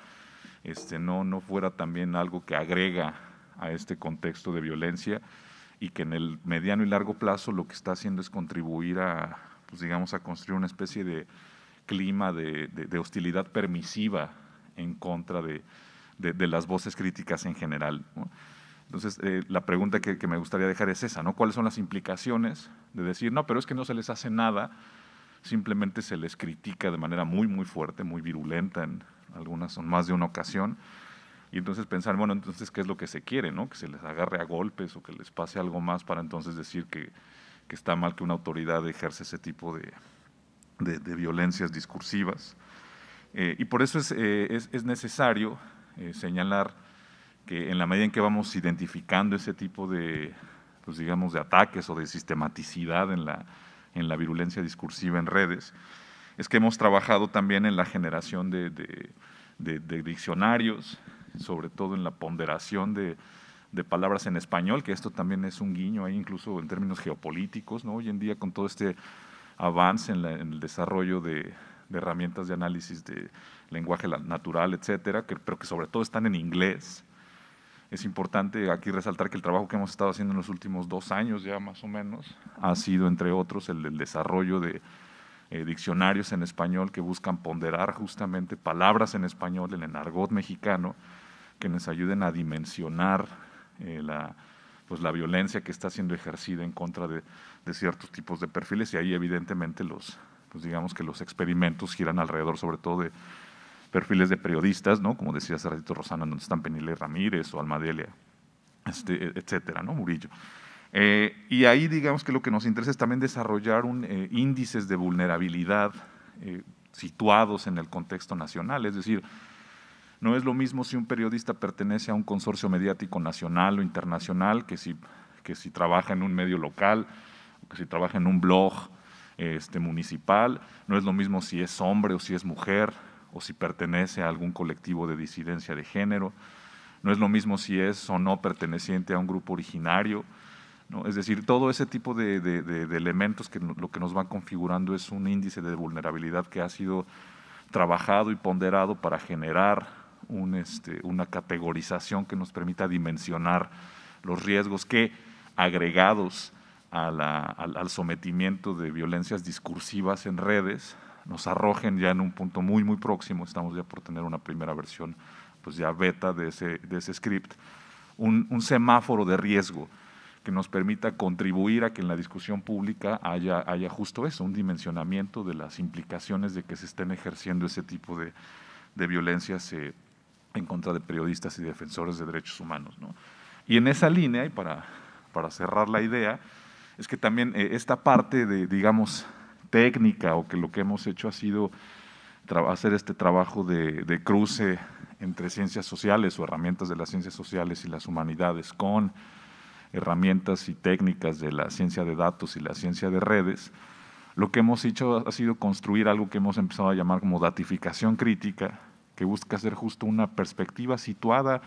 este, no, no fuera también algo que agrega a este contexto de violencia y que en el mediano y largo plazo lo que está haciendo es contribuir a, pues digamos, a construir una especie de clima de, hostilidad permisiva en contra de, las voces críticas en general. Entonces, eh, la pregunta que, me gustaría dejar es esa, ¿no? ¿Cuáles son las implicaciones de decir, no, pero es que no se les hace nada, simplemente se les critica de manera muy, muy fuerte, muy virulenta en, algunas son más de una ocasión. Y entonces pensar, bueno, entonces, ¿qué es lo que se quiere? ¿no? Que se les agarre a golpes o que les pase algo más para entonces decir que, que está mal que una autoridad ejerce ese tipo de, de, violencias discursivas. Eh, y por eso es, eh, es, necesario eh, señalar que en la medida en que vamos identificando ese tipo de, pues digamos, de ataques o de sistematicidad en la, en la virulencia discursiva en redes, es que hemos trabajado también en la generación de, diccionarios, sobre todo en la ponderación de, palabras en español, que esto también es un guiño ahí incluso en términos geopolíticos, ¿no? Hoy en día con todo este avance en, el desarrollo de, herramientas de análisis de lenguaje natural, etcétera, pero que sobre todo están en inglés. Es importante aquí resaltar que el trabajo que hemos estado haciendo en los últimos dos años ya más o menos ha sido, entre otros, el del desarrollo de eh, diccionarios en español que buscan ponderar justamente palabras en español, en el argot mexicano, que nos ayuden a dimensionar eh, la, pues, la violencia que está siendo ejercida en contra de, ciertos tipos de perfiles y ahí evidentemente los, pues digamos que los experimentos giran alrededor sobre todo de perfiles de periodistas, ¿no? Como decía hace Rosana, donde están Penile Ramírez o Almadelia, este, e, etcétera, ¿no? Murillo. Eh, y ahí digamos que lo que nos interesa es también desarrollar eh, índices de vulnerabilidad eh, situados en el contexto nacional, es decir, no es lo mismo si un periodista pertenece a un consorcio mediático nacional o internacional que si, que si trabaja en un medio local, que si trabaja en un blog este, municipal, no es lo mismo si es hombre o si es mujer o si pertenece a algún colectivo de disidencia de género, no es lo mismo si es o no perteneciente a un grupo originario, es decir, todo ese tipo de, elementos que lo que nos van configurando es un índice de vulnerabilidad que ha sido trabajado y ponderado para generar este, una categorización que nos permita dimensionar los riesgos que agregados al, sometimiento de violencias discursivas en redes nos arrojen ya en un punto muy, muy próximo, estamos ya por tener una primera versión, pues ya beta de ese, script, un semáforo de riesgo que nos permita contribuir a que en la discusión pública haya, haya justo eso, un dimensionamiento de las implicaciones de que se estén ejerciendo ese tipo de, violencias eh, en contra de periodistas y defensores de derechos humanos. Y en esa línea, y para, para cerrar la idea, es que también eh, esta parte de, digamos, técnica o que lo que hemos hecho ha sido hacer este trabajo de, cruce entre ciencias sociales o herramientas de las ciencias sociales y las humanidades con herramientas y técnicas de la ciencia de datos y la ciencia de redes, lo que hemos hecho ha sido construir algo que hemos empezado a llamar como datificación crítica, que busca ser justo una perspectiva situada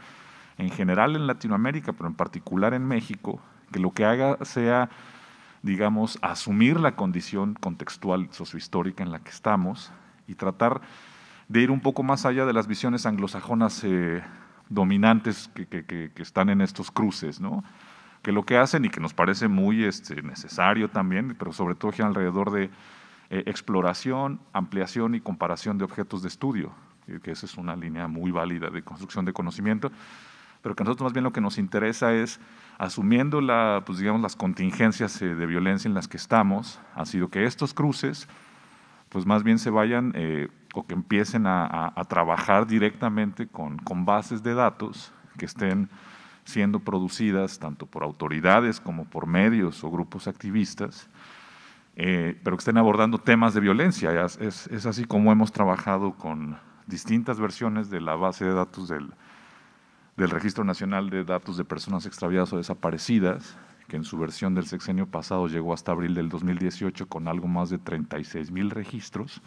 en general en Latinoamérica, pero en particular en México, que lo que haga sea, digamos, asumir la condición contextual sociohistórica en la que estamos y tratar de ir un poco más allá de las visiones anglosajonas eh, dominantes que, que, están en estos cruces, ¿no? que lo que hacen y que nos parece muy este, necesario también, pero sobre todo que alrededor de eh, exploración, ampliación y comparación de objetos de estudio, que esa es una línea muy válida de construcción de conocimiento, pero que a nosotros más bien lo que nos interesa es, asumiendo la, pues digamos, las contingencias eh, de violencia en las que estamos, ha sido que estos cruces, pues más bien se vayan eh, o que empiecen a, trabajar directamente con, con bases de datos que estén siendo producidas tanto por autoridades como por medios o grupos activistas, eh, pero que estén abordando temas de violencia. Es, así como hemos trabajado con distintas versiones de la base de datos del, Registro Nacional de Datos de Personas Extraviadas o Desaparecidas, que en su versión del sexenio pasado llegó hasta abril del 2018 con algo más de 36 mil registros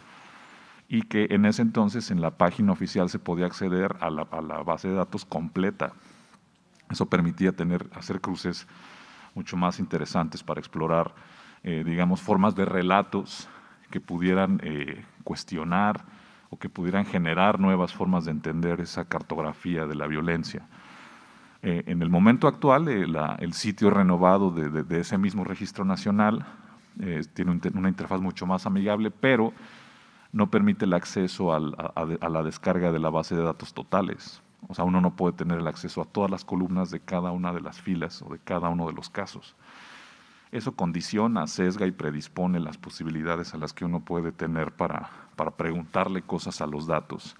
y que en ese entonces en la página oficial se podía acceder a la, a la base de datos completa eso permitía tener, hacer cruces mucho más interesantes para explorar, eh, digamos, formas de relatos que pudieran eh, cuestionar o que pudieran generar nuevas formas de entender esa cartografía de la violencia. Eh, en el momento actual, el sitio renovado de, ese mismo registro nacional tiene una interfaz mucho más amigable, pero no permite el acceso a, la descarga de la base de datos totales. O sea, uno no puede tener el acceso a todas las columnas de cada una de las filas o de cada uno de los casos. Eso condiciona, sesga y predispone las posibilidades a las que uno puede tener para, para preguntarle cosas a los datos.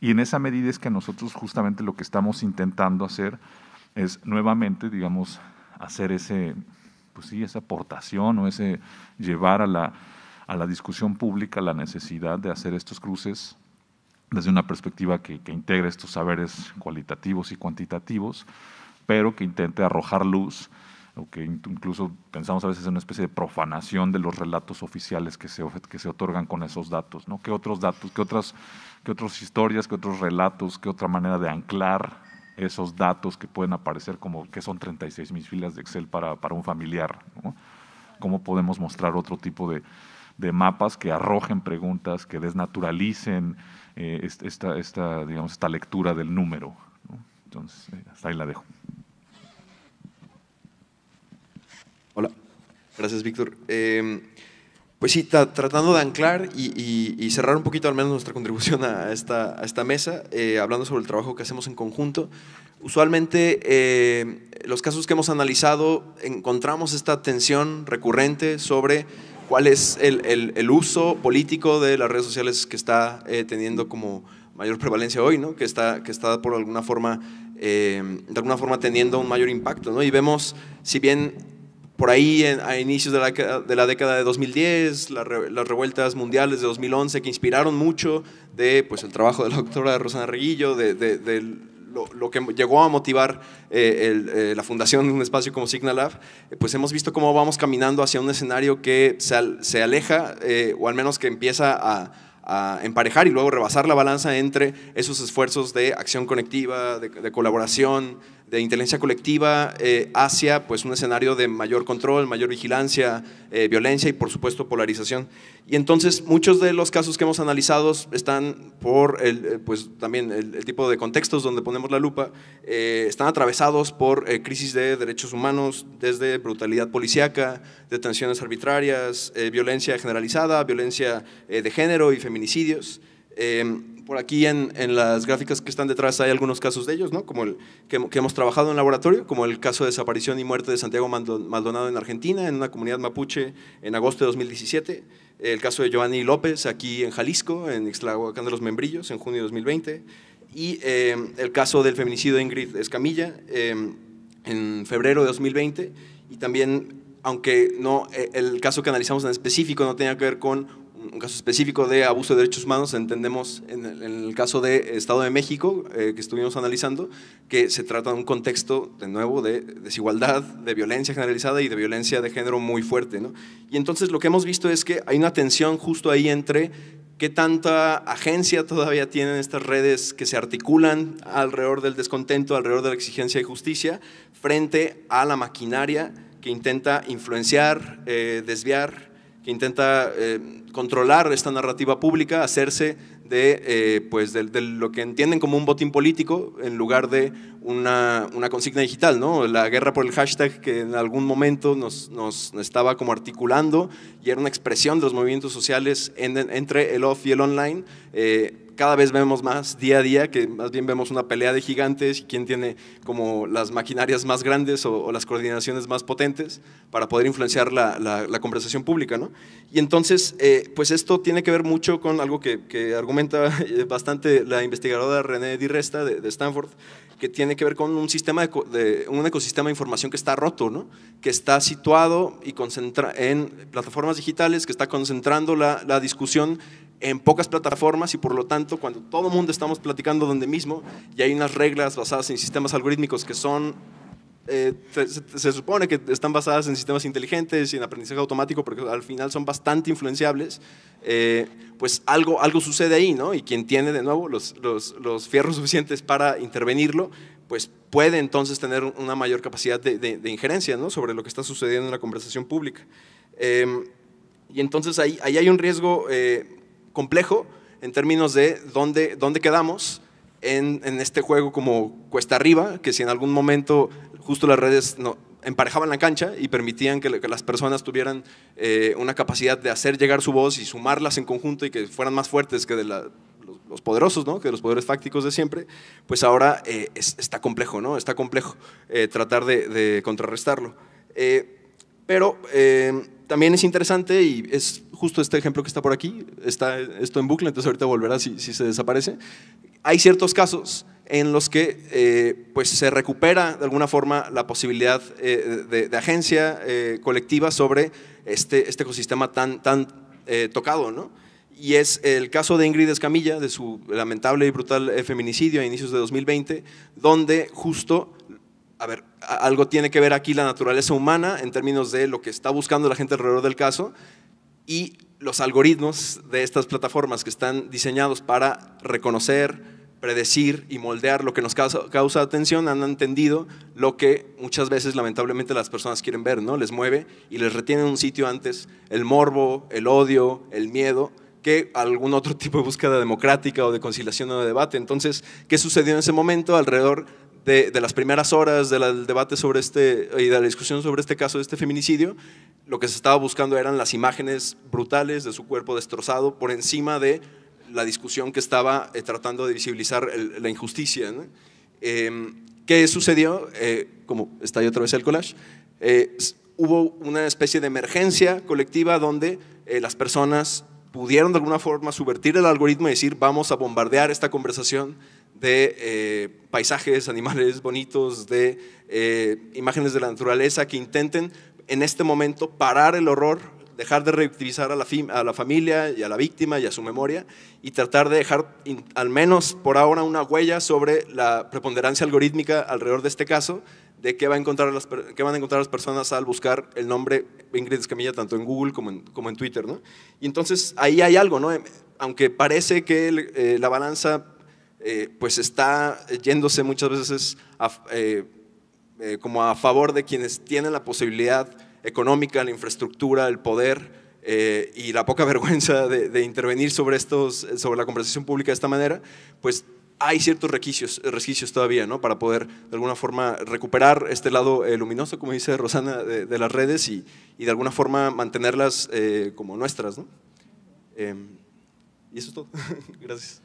Y en esa medida es que nosotros justamente lo que estamos intentando hacer es nuevamente, digamos, hacer ese, pues sí, esa aportación o ese llevar a la discusión pública la necesidad de hacer estos cruces desde una perspectiva que, integre estos saberes cualitativos y cuantitativos, pero que intente arrojar luz o que incluso pensamos a veces en una especie de profanación de los relatos oficiales que se, que se otorgan con esos datos, ¿no? ¿Qué otros datos, qué otras, qué otras historias, qué otros relatos, qué otra manera de anclar esos datos que pueden aparecer como que son 36 mil filas de Excel para, para un familiar? ¿Cómo podemos mostrar otro tipo de, de mapas que arrojen preguntas, que desnaturalicen eh, esta, digamos, esta lectura del número. Entonces, eh, hasta ahí la dejo. Hola, gracias Víctor. Em, pues sí, tratando de anclar y, cerrar un poquito al menos nuestra contribución a esta, mesa, eh, hablando sobre el trabajo que hacemos en conjunto, usualmente em, los casos que hemos analizado encontramos esta tensión recurrente sobre cuál es el, el, uso político de las redes sociales que está eh, teniendo como mayor prevalencia hoy, ¿no? que, está, que está por alguna forma, eh, de alguna forma teniendo un mayor impacto. ¿no? Y vemos, si bien por ahí a inicios de la, de la, década de 2010, las revueltas mundiales de 2011 que inspiraron mucho de pues, el trabajo de la doctora Rosana Reguillo, de, lo, que llegó a motivar eh, eh, la fundación de un espacio como Signalab, eh, pues hemos visto cómo vamos caminando hacia un escenario que se, aleja, o al menos que empieza a, emparejar y luego rebasar la balanza entre esos esfuerzos de acción conectiva, de colaboración, de inteligencia colectiva eh, hacia pues, un escenario de mayor control, mayor vigilancia, eh, violencia y por supuesto polarización. Y entonces muchos de los casos que hemos analizado están por el, eh, pues, también el, tipo de contextos donde ponemos la lupa, están atravesados por crisis de derechos humanos, desde brutalidad policíaca, detenciones arbitrarias, violencia generalizada, violencia de género y feminicidios. Por aquí en, las gráficas que están detrás hay algunos casos de ellos, ¿no? como el que, hemos trabajado en laboratorio, como el caso de desaparición y muerte de Santiago Maldonado en Argentina, en una comunidad mapuche en agosto de 2017, el caso de Giovanni López aquí en Jalisco, en Ixtlahuacán de los Membrillos, en junio de 2020, y eh, el caso del feminicidio de Ingrid Escamilla eh, en febrero de 2020, y también aunque no, eh, el caso que analizamos en específico no tenía que ver con un caso específico de abuso de derechos humanos, entendemos en el, caso de Estado de México, eh, que estuvimos analizando, que se trata de un contexto, de nuevo, de desigualdad, de violencia generalizada y de violencia de género muy fuerte. ¿no? Y entonces lo que hemos visto es que hay una tensión justo ahí entre qué tanta agencia todavía tienen estas redes que se articulan alrededor del descontento, alrededor de la exigencia de justicia, frente a la maquinaria que intenta influenciar, eh, desviar que intenta eh, controlar esta narrativa pública, hacerse de, eh, pues lo que entienden como un botín político en lugar de una, consigna digital, ¿no? La guerra por el hashtag que en algún momento nos, estaba como articulando y era una expresión de los movimientos sociales entre el off y el online. Eh, cada vez vemos más día a día, que más bien vemos una pelea de gigantes y quién tiene como las maquinarias más grandes o, las coordinaciones más potentes para poder influenciar la, conversación pública. ¿no? Y entonces, eh, pues esto tiene que ver mucho con algo que, argumenta eh, bastante la investigadora René Di Resta de, Stanford, que tiene que ver con un, sistema un ecosistema de información que está roto, que está situado y concentra en plataformas digitales, que está concentrando la, la discusión en pocas plataformas y por lo tanto cuando todo el mundo estamos platicando donde mismo y hay unas reglas basadas en sistemas algorítmicos que son, eh, se, supone que están basadas en sistemas inteligentes y en aprendizaje automático porque al final son bastante influenciables, eh, pues algo, algo sucede ahí, ¿no? Y quien tiene de nuevo los, los, los fierros suficientes para intervenirlo, pues puede entonces tener una mayor capacidad de, de, injerencia, ¿no? Sobre lo que está sucediendo en la conversación pública. Em, y entonces ahí, ahí hay un riesgo eh, complejo en términos de dónde, dónde quedamos en, en, este juego como cuesta arriba, que si en algún momento justo las redes no, emparejaban la cancha y permitían que, las personas tuvieran eh, una capacidad de hacer llegar su voz y sumarlas en conjunto y que fueran más fuertes que de los, poderosos, ¿no? que los poderes fácticos de siempre, pues ahora eh, está complejo, ¿no? está complejo eh, tratar de, de contrarrestarlo. pero también es interesante y es justo este ejemplo que está por aquí, está esto en bucle, entonces ahorita volverá si, si se desaparece. Hay ciertos casos en los que eh, pues se recupera de alguna forma la posibilidad eh, de, agencia eh, colectiva sobre este, este ecosistema tan, tan tocado. ¿no? Y es el caso de Ingrid Escamilla, de su lamentable y brutal feminicidio a inicios de 2020, donde justo, a ver, algo tiene que ver aquí la naturaleza humana en términos de lo que está buscando la gente alrededor del caso y los algoritmos de estas plataformas que están diseñados para reconocer, predecir y moldear lo que nos causa, atención han entendido lo que muchas veces lamentablemente las personas quieren ver, ¿no? Les mueve y les retiene en un sitio antes el morbo, el odio, el miedo que algún otro tipo de búsqueda democrática o de conciliación o de debate. Entonces, ¿qué sucedió en ese momento alrededor de, las primeras horas del debate sobre este y de la discusión sobre este caso de este feminicidio, lo que se estaba buscando eran las imágenes brutales de su cuerpo destrozado por encima de la discusión que estaba eh, tratando de visibilizar la injusticia. Em, ¿Qué sucedió? Eh, como está ahí otra vez el collage, eh, hubo una especie de emergencia colectiva donde las personas pudieron de alguna forma subvertir el algoritmo y decir vamos a bombardear esta conversación de eh, paisajes, animales bonitos, de eh, imágenes de la naturaleza que intenten en este momento parar el horror, dejar de reutilizar a la, a la familia y a la víctima y a su memoria y tratar de dejar al menos por ahora una huella sobre la preponderancia algorítmica alrededor de este caso de qué, va a encontrar las, qué van a encontrar las personas al buscar el nombre Ingrid Escamilla tanto en Google como en, Twitter. ¿no? Y entonces ahí hay algo, ¿no? Em, aunque parece que eh, la balanza eh, pues está yéndose muchas veces a, eh, eh, como a favor de quienes tienen la posibilidad económica, la infraestructura, el poder y la poca vergüenza de, intervenir sobre, estos, sobre la conversación pública de esta manera, pues hay ciertos requisitos requisitos todavía, ¿no? Para poder de alguna forma recuperar este lado luminoso, como dice Rosana, de, las redes y, de alguna forma mantenerlas como nuestras, em, y eso es todo. Gracias.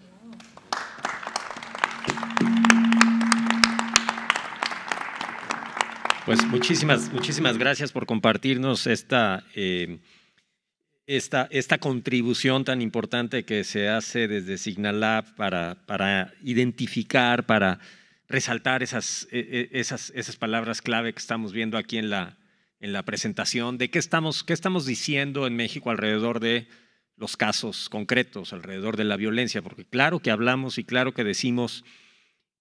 Pues muchísimas, muchísimas gracias por compartirnos esta, eh, esta, esta, contribución tan importante que se hace desde Signalab para, para identificar, para resaltar esas, e, e, esas, esas palabras clave que estamos viendo aquí en la, en la presentación, de qué estamos, qué estamos diciendo en México alrededor de los casos concretos, alrededor de la violencia, porque claro que hablamos y claro que decimos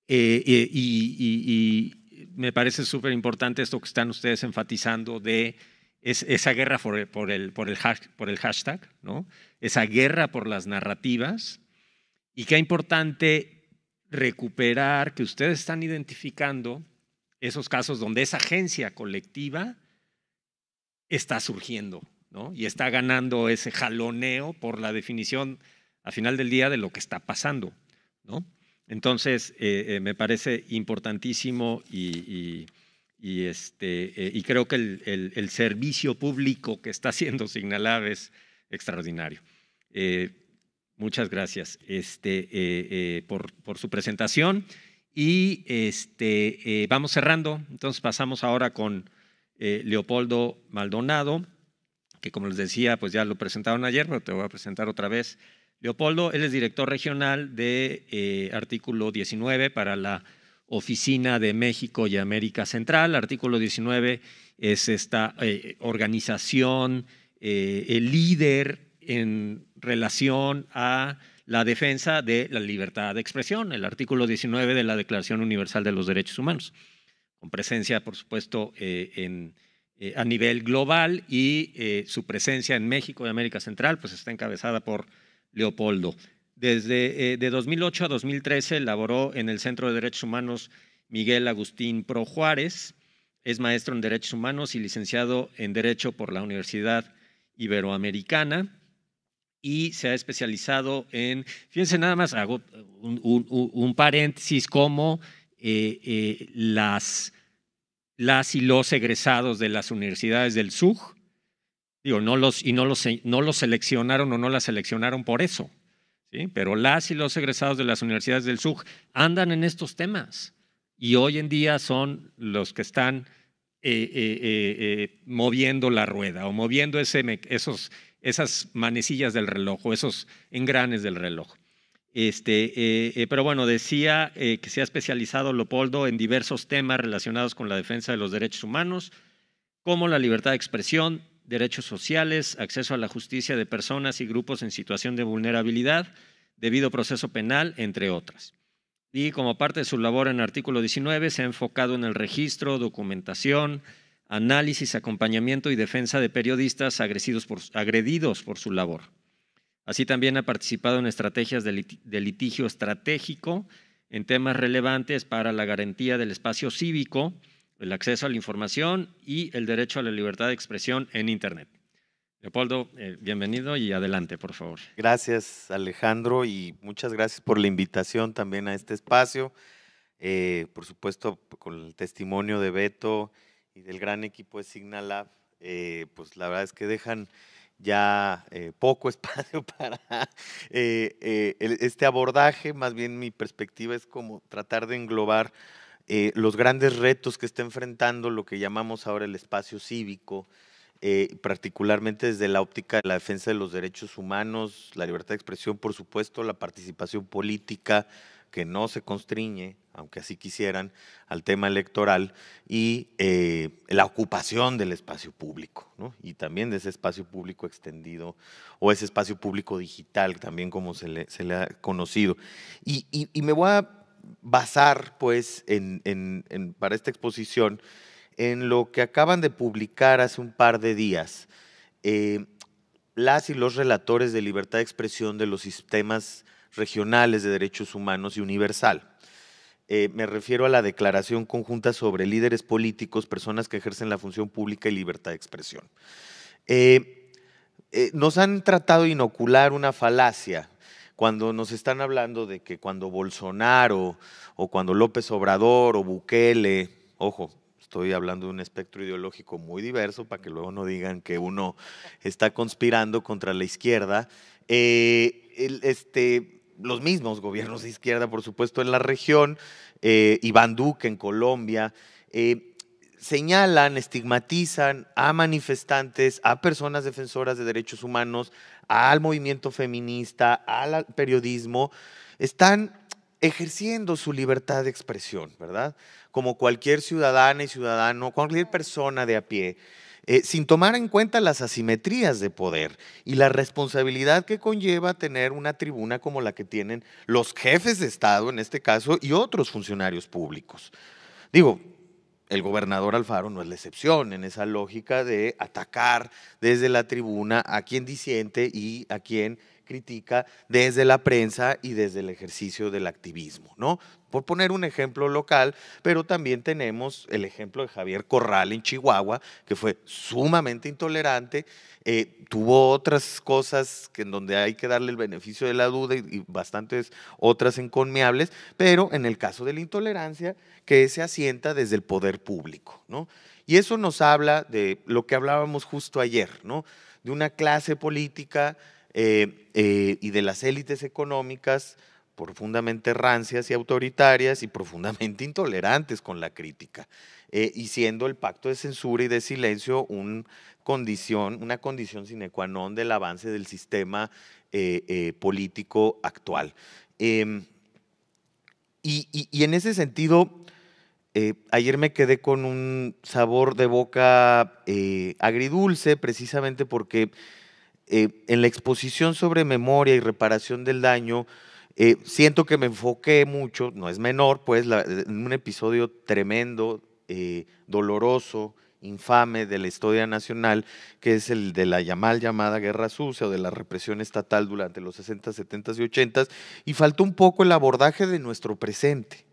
eh, eh, y me parece súper importante esto que están ustedes enfatizando de esa guerra por el, hashtag, ¿no? esa guerra por las narrativas y qué importante recuperar que ustedes están identificando esos casos donde esa agencia colectiva está surgiendo ¿no? y está ganando ese jaloneo por la definición a final del día de lo que está pasando. ¿no? Entonces, eh, eh, me parece importantísimo y, este, eh, y creo que el, servicio público que está haciendo Signalab es extraordinario. muchas gracias este, por, por, su presentación. Y este, vamos cerrando. Entonces, pasamos ahora con Leopoldo Maldonado, que como les decía, pues ya lo presentaron ayer, pero te voy a presentar otra vez. Leopoldo, él es director regional de eh, artículo 19 para la Oficina de México y América Central. Artículo 19 es esta eh, organización, eh, el líder en relación a la defensa de la libertad de expresión, el artículo 19 de la Declaración Universal de los Derechos Humanos, con presencia, por supuesto, en, a nivel global y su presencia en México y América Central, pues está encabezada por Leopoldo. Desde eh, de 2008 a 2013 laboró en el Centro de Derechos Humanos Miguel Agustín Pro Juárez. Es maestro en Derechos Humanos y licenciado en Derecho por la Universidad Iberoamericana y se ha especializado en, fíjense nada más, hago un, paréntesis como eh, eh, las, las y los egresados de las universidades del SUG no los, y no los, no los seleccionaron o no la seleccionaron por eso. ¿sí? Pero las y los egresados de las universidades del sur andan en estos temas. Y hoy en día son los que están eh, eh, eh, moviendo la rueda o moviendo ese, esos, esas manecillas del reloj o esos engranes del reloj. Este, pero bueno, decía que se ha especializado Leopoldo en diversos temas relacionados con la defensa de los derechos humanos, como la libertad de expresión, derechos sociales, acceso a la justicia de personas y grupos en situación de vulnerabilidad, debido proceso penal, entre otras. Y como parte de su labor en artículo 19, se ha enfocado en el registro, documentación, análisis, acompañamiento y defensa de periodistas agredidos por, su labor. Así también ha participado en estrategias de litigio estratégico en temas relevantes para la garantía del espacio cívico, el acceso a la información y el derecho a la libertad de expresión en Internet. Leopoldo, eh, bienvenido y adelante, por favor. Gracias, Alejandro, y muchas gracias por la invitación también a este espacio. Eh, por supuesto, con el testimonio de Beto y del gran equipo de Signal eh, pues la verdad es que dejan ya poco espacio para este abordaje. Más bien mi perspectiva es como tratar de englobar eh, los grandes retos que está enfrentando lo que llamamos ahora el espacio cívico, eh, particularmente desde la óptica de la defensa de los derechos humanos, la libertad de expresión, por supuesto, la participación política, que no se constriñe, aunque así quisieran, al tema electoral y eh, la ocupación del espacio público, y también de ese espacio público extendido o ese espacio público digital, también como se le, ha conocido. y me voy a basar, pues, para esta exposición, en lo que acaban de publicar hace un par de días eh, las y los relatores de libertad de expresión de los sistemas regionales de derechos humanos y universal. Eh, me refiero a la Declaración Conjunta sobre Líderes Políticos, Personas que ejercen la función pública y libertad de expresión. Eh, nos han tratado de inocular una falacia cuando nos están hablando de que cuando Bolsonaro o cuando López Obrador o Bukele, ojo, estoy hablando de un espectro ideológico muy diverso para que luego no digan que uno está conspirando contra la izquierda, eh, este, los mismos gobiernos de izquierda, por supuesto, en la región, eh, Iván Duque en Colombia, eh, señalan, estigmatizan a manifestantes, a personas defensoras de derechos humanos, al movimiento feminista, al periodismo, están ejerciendo su libertad de expresión, ¿verdad? Como cualquier ciudadana y ciudadano, cualquier persona de a pie, eh, sin tomar en cuenta las asimetrías de poder y la responsabilidad que conlleva tener una tribuna como la que tienen los jefes de Estado, en este caso, y otros funcionarios públicos. Digo, el gobernador Alfaro no es la excepción en esa lógica de atacar desde la tribuna a quien disiente y a quien critica desde la prensa y desde el ejercicio del activismo, ¿no? por poner un ejemplo local, pero también tenemos el ejemplo de Javier Corral en Chihuahua, que fue sumamente intolerante, eh, tuvo otras cosas que en donde hay que darle el beneficio de la duda y, bastantes otras encomiables, pero en el caso de la intolerancia, que se asienta desde el poder público, ¿no? Y eso nos habla de lo que hablábamos justo ayer, ¿no? De una clase política eh, eh, y de las élites económicas profundamente rancias y autoritarias y profundamente intolerantes con la crítica, eh, y siendo el pacto de censura y de silencio una condición sine qua non del avance del sistema eh, eh, político actual. Em, y, en ese sentido, ayer me quedé con un sabor de boca agridulce, precisamente porque en la exposición sobre memoria y reparación del daño, eh, siento que me enfoqué mucho, no es menor, pues, en un episodio tremendo, eh, doloroso, infame de la historia nacional, que es el de la llamada Guerra Sucia o de la represión estatal durante los 60, 70 y 80, y faltó un poco el abordaje de nuestro presente,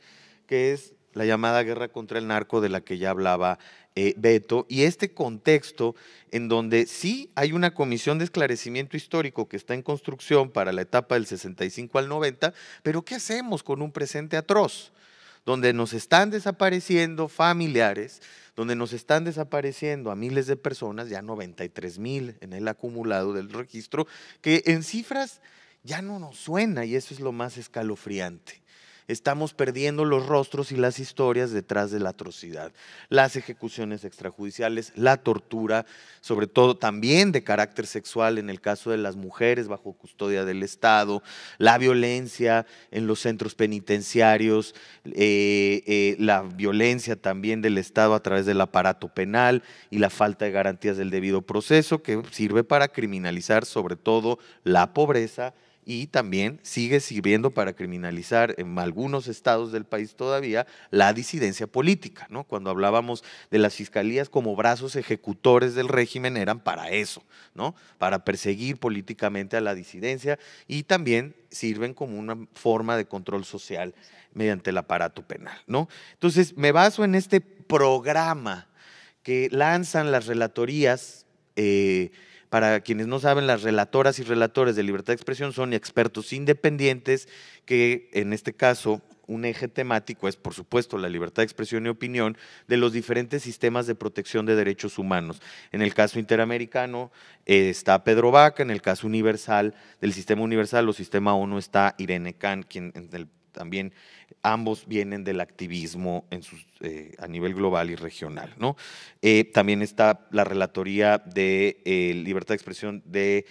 que es la llamada guerra contra el narco de la que ya hablaba eh, Beto, y este contexto en donde sí hay una comisión de esclarecimiento histórico que está en construcción para la etapa del 65 al 90, pero ¿qué hacemos con un presente atroz? donde nos están desapareciendo familiares, donde nos están desapareciendo a miles de personas, ya 93 mil en el acumulado del registro, que en cifras ya no nos suena y eso es lo más escalofriante estamos perdiendo los rostros y las historias detrás de la atrocidad. Las ejecuciones extrajudiciales, la tortura, sobre todo también de carácter sexual en el caso de las mujeres bajo custodia del Estado, la violencia en los centros penitenciarios, eh, eh, la violencia también del Estado a través del aparato penal y la falta de garantías del debido proceso que sirve para criminalizar sobre todo la pobreza, y también sigue sirviendo para criminalizar en algunos estados del país todavía la disidencia política, ¿no? Cuando hablábamos de las fiscalías como brazos ejecutores del régimen eran para eso, ¿no? Para perseguir políticamente a la disidencia y también sirven como una forma de control social mediante el aparato penal, ¿no? Entonces, me baso en este programa que lanzan las relatorías eh, para quienes no saben, las relatoras y relatores de libertad de expresión son expertos independientes que en este caso un eje temático es, por supuesto, la libertad de expresión y opinión de los diferentes sistemas de protección de derechos humanos. En el caso interamericano eh, está Pedro Vaca, en el caso universal, del sistema universal o sistema ONU está Irene Kahn, quien en el también ambos vienen del activismo eh, a nivel global y regional. ¿no? Eh, también está la Relatoría de eh, Libertad de Expresión de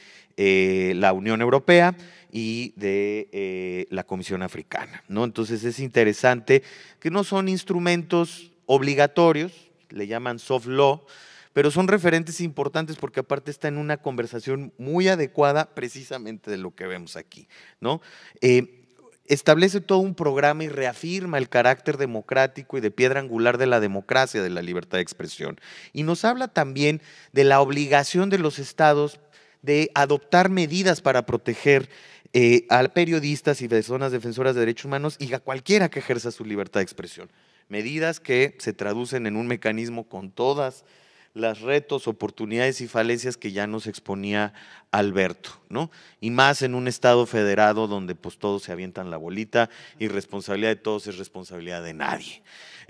la Unión Europea y de la Comisión Africana. ¿no? Entonces es interesante que no son instrumentos obligatorios, le llaman soft law, pero son referentes importantes porque aparte está en una conversación muy adecuada precisamente de lo que vemos aquí, ¿no? establece todo un programa y reafirma el carácter democrático y de piedra angular de la democracia, de la libertad de expresión. Y nos habla también de la obligación de los estados de adoptar medidas para proteger eh, a periodistas y personas defensoras de derechos humanos y a cualquiera que ejerza su libertad de expresión. Medidas que se traducen en un mecanismo con todas las retos, oportunidades y falencias que ya nos exponía Alberto, ¿no? Y más en un estado federado donde pues todos se avientan la bolita y responsabilidad de todos es responsabilidad de nadie.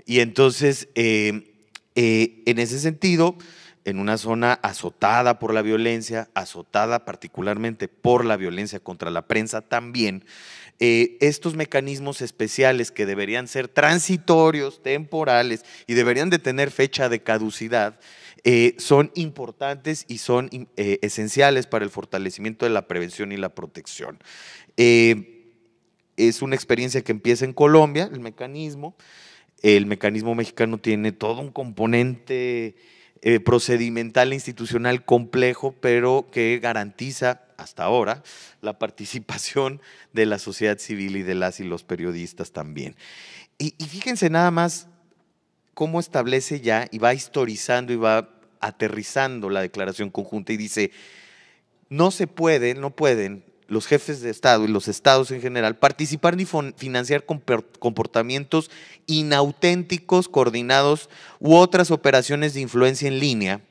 Y entonces, eh, eh, en ese sentido, en una zona azotada por la violencia, azotada particularmente por la violencia contra la prensa también, eh, estos mecanismos especiales que deberían ser transitorios, temporales y deberían de tener fecha de caducidad, eh, son importantes y son eh, esenciales para el fortalecimiento de la prevención y la protección. Eh, es una experiencia que empieza en Colombia, el mecanismo. El mecanismo mexicano tiene todo un componente procedimental e institucional complejo, pero que garantiza hasta ahora la participación de la sociedad civil y de las y los periodistas también. y fíjense nada más cómo establece ya y va historizando y va aterrizando la declaración conjunta y dice, no se puede, no pueden los jefes de Estado y los estados en general participar ni financiar comportamientos inauténticos, coordinados u otras operaciones de influencia en línea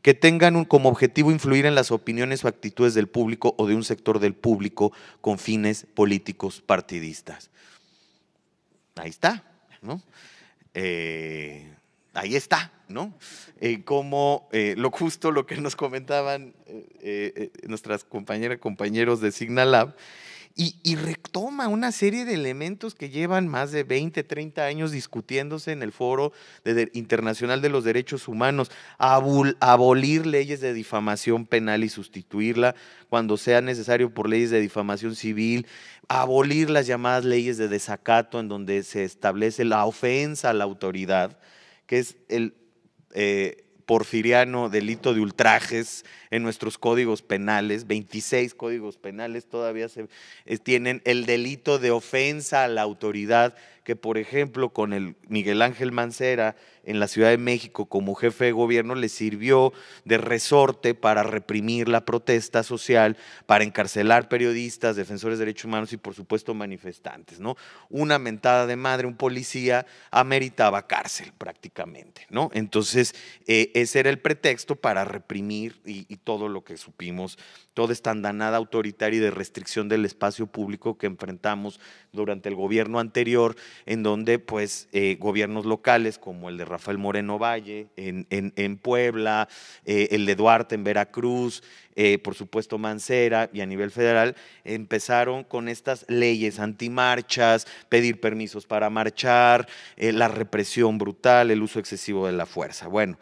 que tengan como objetivo influir en las opiniones o actitudes del público o de un sector del público con fines políticos partidistas. Ahí está, ¿no? Eh, ahí está, ¿no? Eh, como eh, lo justo lo que nos comentaban nuestras compañeras, compañeros de Signalab. Lab, y, retoma una serie de elementos que llevan más de 20, 30 años discutiéndose en el Foro Internacional de los Derechos Humanos, abolir leyes de difamación penal y sustituirla cuando sea necesario por leyes de difamación civil, abolir las llamadas leyes de desacato en donde se establece la ofensa a la autoridad, que es el... Eh, porfiriano delito de ultrajes en nuestros códigos penales, 26 códigos penales todavía se, eh, tienen el delito de ofensa a la autoridad que, por ejemplo, con el Miguel Ángel Mancera en la Ciudad de México como jefe de gobierno le sirvió de resorte para reprimir la protesta social, para encarcelar periodistas, defensores de derechos humanos y, por supuesto, manifestantes. ¿no? Una mentada de madre, un policía, ameritaba cárcel prácticamente. ¿no? Entonces, eh, ese era el pretexto para reprimir y, y todo lo que supimos, toda esta andanada autoritaria y de restricción del espacio público que enfrentamos durante el gobierno anterior, en donde pues eh, gobiernos locales como el de Rafael Moreno Valle en, Puebla, eh, el de Duarte en Veracruz, eh, por supuesto Mancera y a nivel federal, empezaron con estas leyes antimarchas, pedir permisos para marchar, la represión brutal, el uso excesivo de la fuerza. Bueno,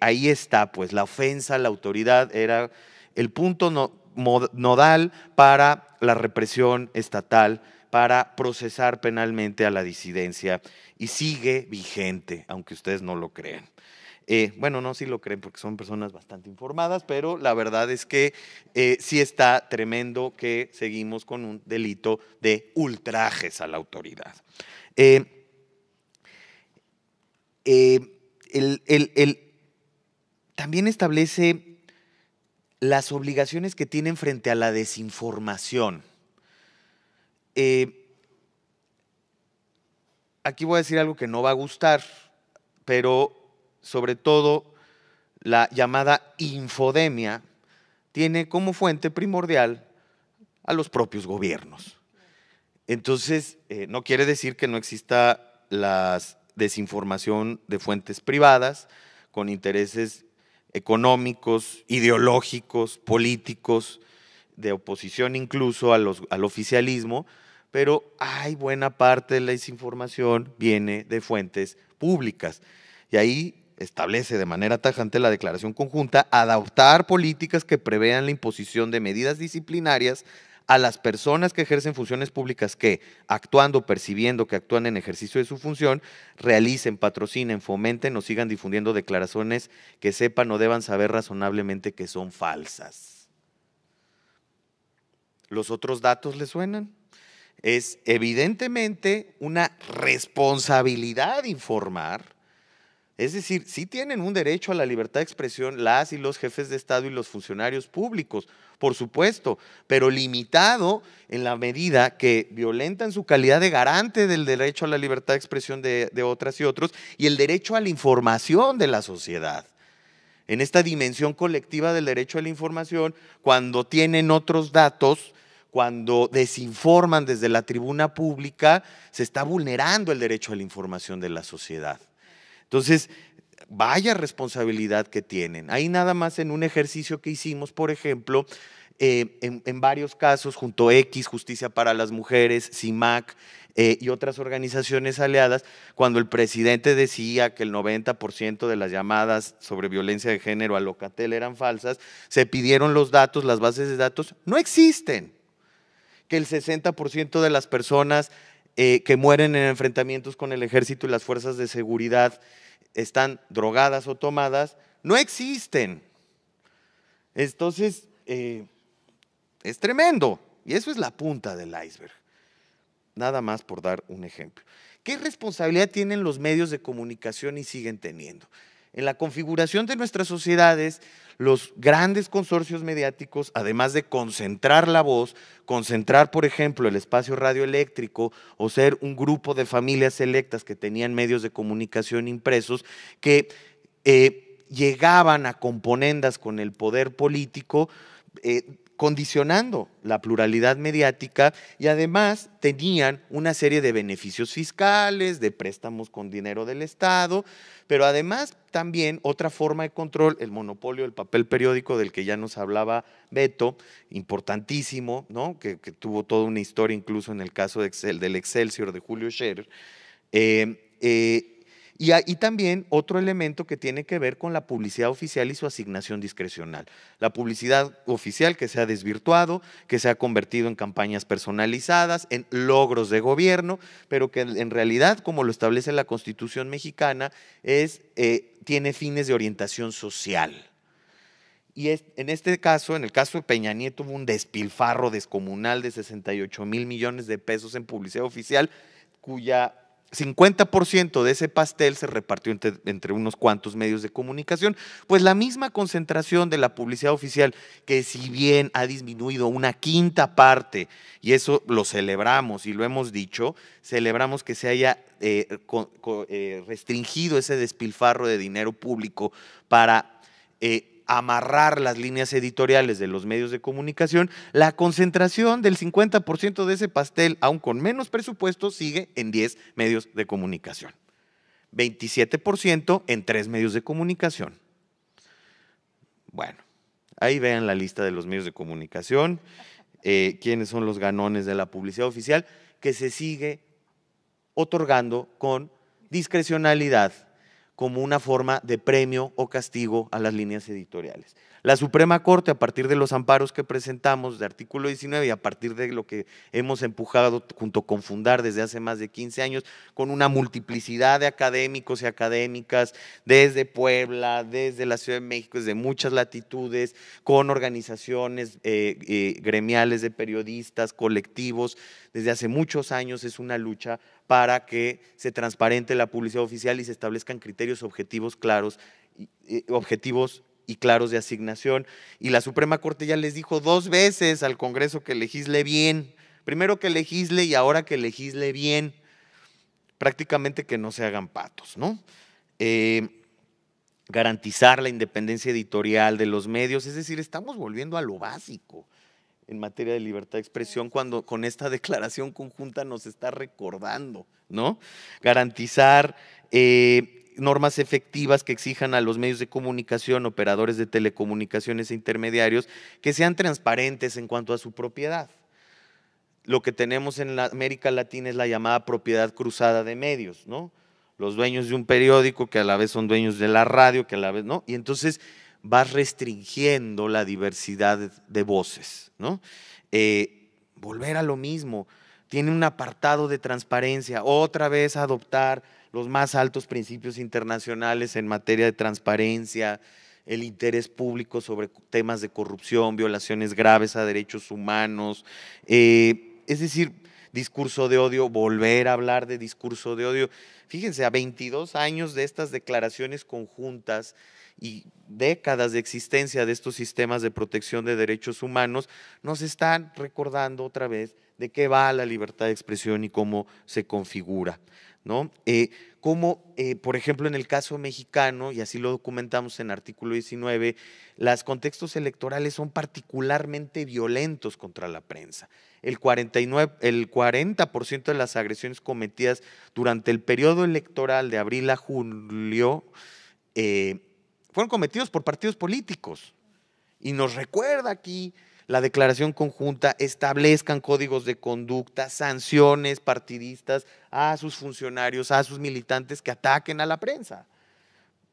ahí está, pues la ofensa la autoridad era el punto nodal para la represión estatal para procesar penalmente a la disidencia y sigue vigente, aunque ustedes no lo crean. Eh, bueno, no, si lo creen porque son personas bastante informadas, pero la verdad es que eh, sí está tremendo que seguimos con un delito de ultrajes a la autoridad. Eh, también establece las obligaciones que tienen frente a la desinformación. Eh, aquí voy a decir algo que no va a gustar, pero sobre todo la llamada infodemia tiene como fuente primordial a los propios gobiernos. Entonces, eh, no quiere decir que no exista la desinformación de fuentes privadas con intereses económicos, ideológicos, políticos, de oposición incluso al oficialismo, pero hay buena parte de la desinformación viene de fuentes públicas. Y ahí establece de manera tajante la declaración conjunta adoptar políticas que prevean la imposición de medidas disciplinarias a las personas que ejercen funciones públicas que, actuando, percibiendo que actúan en ejercicio de su función, realicen, patrocinen, fomenten o sigan difundiendo declaraciones que sepan o deban saber razonablemente que son falsas. ¿Los otros datos le suenan? es evidentemente una responsabilidad informar. Es decir, sí tienen un derecho a la libertad de expresión las y los jefes de Estado y los funcionarios públicos, por supuesto, pero limitado en la medida que violentan su calidad de garante del derecho a la libertad de expresión de, de otras y otros y el derecho a la información de la sociedad en esta dimensión colectiva del derecho a la información, cuando tienen otros datos cuando desinforman desde la tribuna pública, se está vulnerando el derecho a la información de la sociedad. Entonces, vaya responsabilidad que tienen. Ahí nada más en un ejercicio que hicimos, por ejemplo, eh, en, varios casos, junto a X, Justicia para las Mujeres, CIMAC eh, y otras organizaciones aliadas, cuando el presidente decía que el 90% de las llamadas sobre violencia de género a Locatel eran falsas, se pidieron los datos, las bases de datos, no existen que el 60% de las personas eh, que mueren en enfrentamientos con el ejército y las fuerzas de seguridad están drogadas o tomadas, no existen. Entonces, eh, es tremendo. Y eso es la punta del iceberg. Nada más por dar un ejemplo. ¿Qué responsabilidad tienen los medios de comunicación y siguen teniendo? En la configuración de nuestras sociedades, los grandes consorcios mediáticos, además de concentrar la voz, concentrar, por ejemplo, el espacio radioeléctrico o ser un grupo de familias electas que tenían medios de comunicación impresos, que eh, llegaban a componendas con el poder político, eh, condicionando la pluralidad mediática y además tenían una serie de beneficios fiscales, de préstamos con dinero del Estado, pero además también otra forma de control, el monopolio del papel periódico del que ya nos hablaba Beto, importantísimo, ¿no? que, tuvo toda una historia incluso en el caso del Excelsior de Julio Scherer. Eh, eh, y, también otro elemento que tiene que ver con la publicidad oficial y su asignación discrecional. La publicidad oficial que se ha desvirtuado, que se ha convertido en campañas personalizadas, en logros de gobierno, pero que en realidad, como lo establece la Constitución mexicana, es, eh, tiene fines de orientación social. Y en este caso, en el caso de Peña Nieto, hubo un despilfarro descomunal de 68 mil millones de pesos en publicidad oficial, cuya 50% de ese pastel se repartió entre, unos cuantos medios de comunicación, pues la misma concentración de la publicidad oficial, que si bien ha disminuido una quinta parte, y eso lo celebramos y lo hemos dicho, celebramos que se haya eh, eh, restringido ese despilfarro de dinero público para eh, amarrar las líneas editoriales de los medios de comunicación, la concentración del 50% de ese pastel, aún con menos presupuesto, sigue en 10 medios de comunicación. 27% en 3 medios de comunicación. Bueno, ahí vean la lista de los medios de comunicación, eh, quiénes son los ganones de la publicidad oficial, que se sigue otorgando con discrecionalidad como una forma de premio o castigo a las líneas editoriales. La Suprema Corte, a partir de los amparos que presentamos de artículo 19 y a partir de lo que hemos empujado junto con Fundar desde hace más de 15 años, con una multiplicidad de académicos y académicas desde Puebla, desde la Ciudad de México, desde muchas latitudes, con organizaciones eh, eh, gremiales de periodistas, colectivos, desde hace muchos años es una lucha para que se transparente la publicidad oficial y se establezcan criterios objetivos claros, eh, objetivos y claros de asignación. Y la Suprema Corte ya les dijo dos veces al Congreso que legisle bien. Primero que legisle y ahora que legisle bien. Prácticamente que no se hagan patos, ¿no? Eh, garantizar la independencia editorial de los medios, es decir, estamos volviendo a lo básico en materia de libertad de expresión cuando con esta declaración conjunta nos está recordando, ¿no? Garantizar eh, normas efectivas que exijan a los medios de comunicación, operadores de telecomunicaciones e intermediarios que sean transparentes en cuanto a su propiedad. Lo que tenemos en América Latina es la llamada propiedad cruzada de medios, ¿no? Los dueños de un periódico que a la vez son dueños de la radio, que a la vez, ¿no? Y entonces vas restringiendo la diversidad de voces, ¿no? Eh, volver a lo mismo, tiene un apartado de transparencia, otra vez adoptar los más altos principios internacionales en materia de transparencia, el interés público sobre temas de corrupción, violaciones graves a derechos humanos. Eh, es decir, discurso de odio, volver a hablar de discurso de odio. Fíjense, a 22 años de estas declaraciones conjuntas y décadas de existencia de estos sistemas de protección de derechos humanos, nos están recordando otra vez de qué va la libertad de expresión y cómo se configura. ¿no? Eh, como, eh, por ejemplo, en el caso mexicano, y así lo documentamos en artículo 19, los contextos electorales son particularmente violentos contra la prensa. El, 40% de las agresiones cometidas durante el periodo electoral de abril a julio eh, fueron cometidos por partidos políticos. Y nos recuerda aquí la declaración conjunta establezcan códigos de conducta, sanciones partidistas a sus funcionarios, a sus militantes que ataquen a la prensa.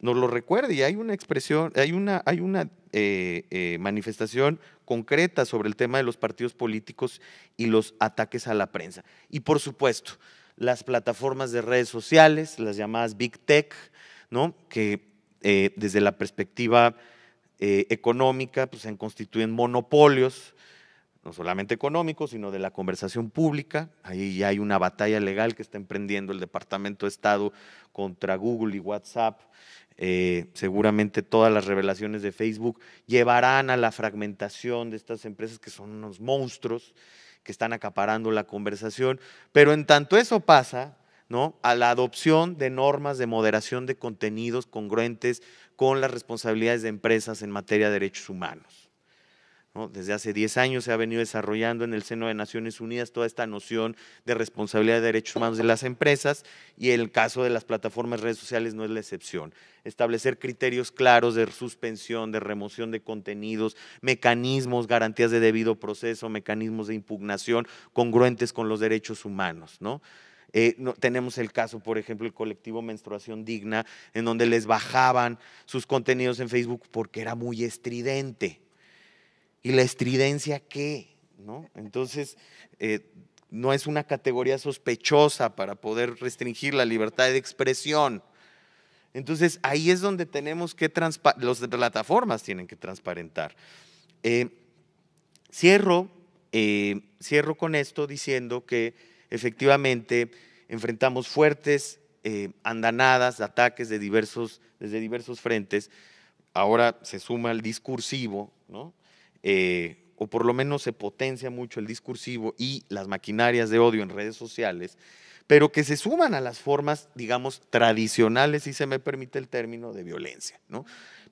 Nos lo recuerde y hay una expresión, hay una, hay una eh, eh, manifestación concreta sobre el tema de los partidos políticos y los ataques a la prensa. Y por supuesto, las plataformas de redes sociales, las llamadas Big Tech, ¿no? que eh, desde la perspectiva eh, económica pues, se constituyen monopolios, no solamente económicos, sino de la conversación pública. Ahí ya hay una batalla legal que está emprendiendo el Departamento de Estado contra Google y WhatsApp. Eh, seguramente todas las revelaciones de Facebook llevarán a la fragmentación de estas empresas que son unos monstruos que están acaparando la conversación. Pero en tanto eso pasa, ¿no? A la adopción de normas de moderación de contenidos congruentes con las responsabilidades de empresas en materia de derechos humanos. Desde hace 10 años se ha venido desarrollando en el seno de Naciones Unidas toda esta noción de responsabilidad de derechos humanos de las empresas y el caso de las plataformas redes sociales no es la excepción. Establecer criterios claros de suspensión, de remoción de contenidos, mecanismos, garantías de debido proceso, mecanismos de impugnación congruentes con los derechos humanos. ¿no? Eh, tenemos el caso, por ejemplo, el colectivo Menstruación Digna, en donde les bajaban sus contenidos en Facebook porque era muy estridente. ¿Y la estridencia qué? ¿No? Entonces, eh, no es una categoría sospechosa para poder restringir la libertad de expresión. Entonces, ahí es donde tenemos que las plataformas tienen que transparentar. Eh, cierro, cierro con esto diciendo que efectivamente enfrentamos fuertes eh, andanadas, ataques de diversos, desde diversos frentes. Ahora se suma el discursivo, eh, o por lo menos se potencia mucho el discursivo y las maquinarias de odio en redes sociales, pero que se suman a las formas, digamos, tradicionales, si se me permite el término, de violencia. ¿no?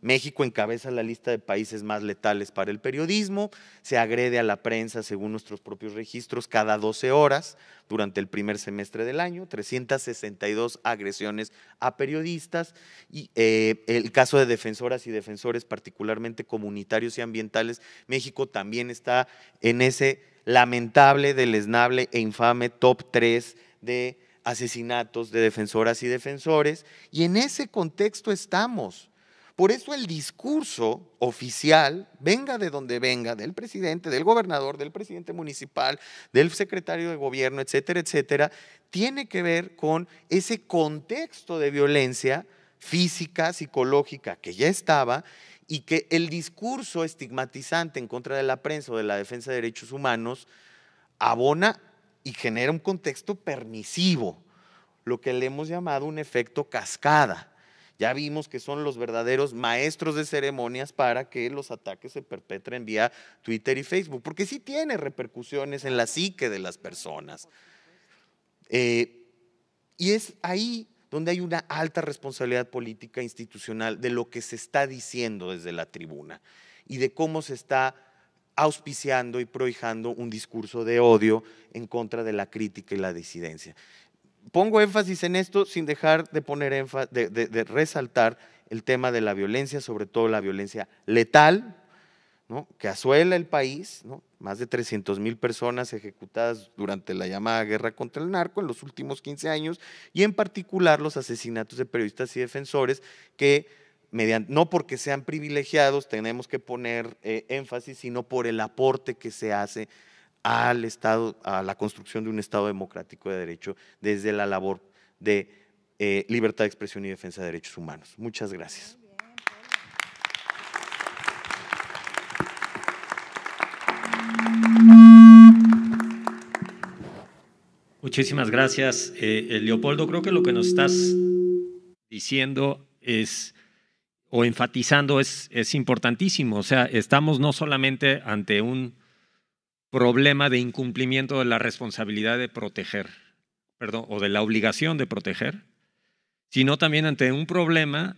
México encabeza la lista de países más letales para el periodismo, se agrede a la prensa según nuestros propios registros cada 12 horas durante el primer semestre del año, 362 agresiones a periodistas y eh, el caso de defensoras y defensores particularmente comunitarios y ambientales, México también está en ese lamentable, deleznable e infame top 3 de asesinatos de defensoras y defensores y en ese contexto estamos. Por eso el discurso oficial, venga de donde venga, del presidente, del gobernador, del presidente municipal, del secretario de gobierno, etcétera, etcétera, tiene que ver con ese contexto de violencia física, psicológica, que ya estaba y que el discurso estigmatizante en contra de la prensa o de la defensa de derechos humanos abona y genera un contexto permisivo, lo que le hemos llamado un efecto cascada ya vimos que son los verdaderos maestros de ceremonias para que los ataques se perpetren vía Twitter y Facebook, porque sí tiene repercusiones en la psique de las personas. Eh, y es ahí donde hay una alta responsabilidad política institucional de lo que se está diciendo desde la tribuna y de cómo se está auspiciando y prohijando un discurso de odio en contra de la crítica y la disidencia pongo énfasis en esto sin dejar de poner énfasis, de, resaltar el tema de la violencia, sobre todo la violencia letal, ¿no? que azuela el país, ¿no? más de 300 mil personas ejecutadas durante la llamada guerra contra el narco en los últimos 15 años, y en particular los asesinatos de periodistas y defensores que no porque sean privilegiados tenemos que poner eh, énfasis, sino por el aporte que se hace al Estado, a la construcción de un Estado democrático de derecho desde la labor de eh, libertad de expresión y defensa de derechos humanos. Muchas gracias. Muchísimas gracias, eh, eh, Leopoldo. Creo que lo que nos estás diciendo es o enfatizando es, es importantísimo. O sea, estamos no solamente ante un problema de incumplimiento de la responsabilidad de proteger, perdón, o de la obligación de proteger, sino también ante un problema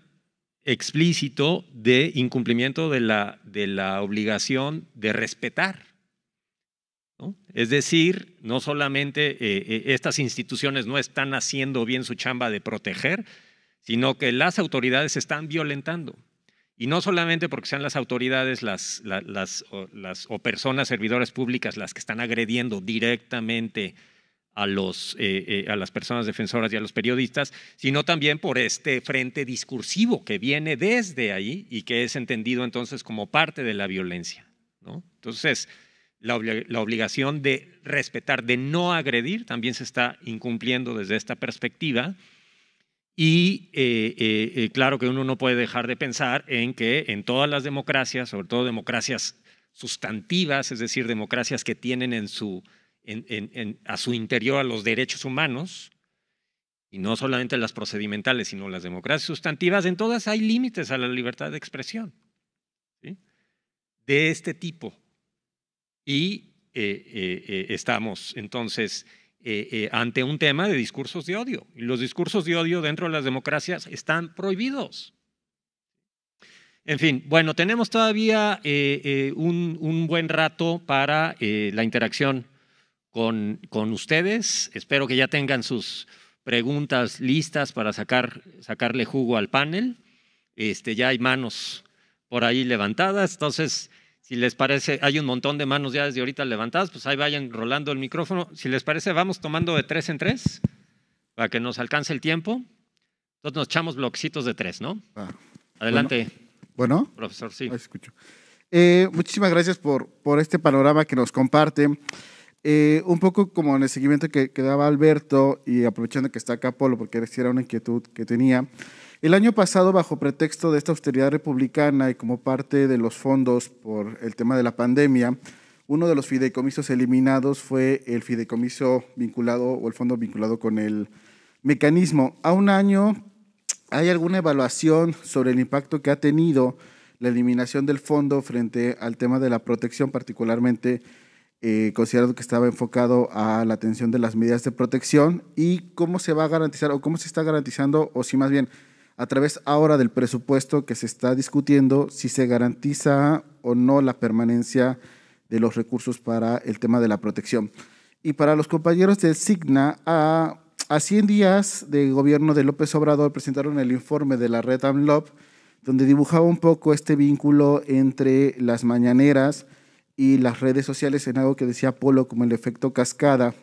explícito de incumplimiento de la, de la obligación de respetar. Es decir, no solamente eh, eh, estas instituciones no están haciendo bien su chamba de proteger, sino que las autoridades están violentando. Y no solamente porque sean las autoridades las, o, personas servidoras públicas las que están agrediendo directamente a, los, eh, eh, a las personas defensoras y a los periodistas, sino también por este frente discursivo que viene desde ahí y que es entendido entonces como parte de la violencia. Entonces, la, la obligación de respetar, de no agredir, también se está incumpliendo desde esta perspectiva. Y eh, eh, eh, claro que uno no puede dejar de pensar en que en todas las democracias, sobre todo democracias sustantivas, es decir, democracias que tienen en su, a su interior a los derechos humanos, y no solamente las procedimentales, sino las democracias sustantivas, en todas hay límites a la libertad de expresión de este tipo. Y estamos entonces eh, eh, ante un tema de discursos de odio. Y los discursos de odio dentro de las democracias están prohibidos. En fin, bueno, tenemos todavía eh, un, un, buen rato para la interacción con, con, ustedes. Espero que ya tengan sus preguntas listas para sacar, sacarle jugo al panel. Este, ya hay manos por ahí levantadas, entonces si les parece, hay un montón de manos ya desde ahorita levantadas, pues ahí vayan rolando el micrófono. Si les parece, vamos tomando de tres en tres para que nos alcance el tiempo. Entonces nos echamos bloquecitos de tres, ¿no? Ah, Adelante. Bueno, Profesor, sí. Escucho. Eh, muchísimas gracias por, por este panorama que nos comparte. Eh, un poco como en el seguimiento que, que, daba Alberto y aprovechando que está acá Polo, porque era una inquietud que tenía. El año pasado, bajo pretexto de esta austeridad republicana y como parte de los fondos por el tema de la pandemia, uno de los fideicomisos eliminados fue el fideicomiso vinculado o el fondo vinculado con el mecanismo. A un año, ¿hay alguna evaluación sobre el impacto que ha tenido la eliminación del fondo frente al tema de la protección, particularmente considerado eh, considerando que estaba enfocado a la atención de las medidas de protección y cómo se va a garantizar o cómo se está garantizando o si más bien a través ahora del presupuesto que se está discutiendo si se garantiza o no la permanencia de los recursos para el tema de la protección. Y para los compañeros del SIGNA, a, a 100 días de gobierno de López Obrador presentaron el informe de la red AMLOB, donde dibujaba un poco este vínculo entre las mañaneras y las redes sociales en algo que decía Polo como el efecto cascada.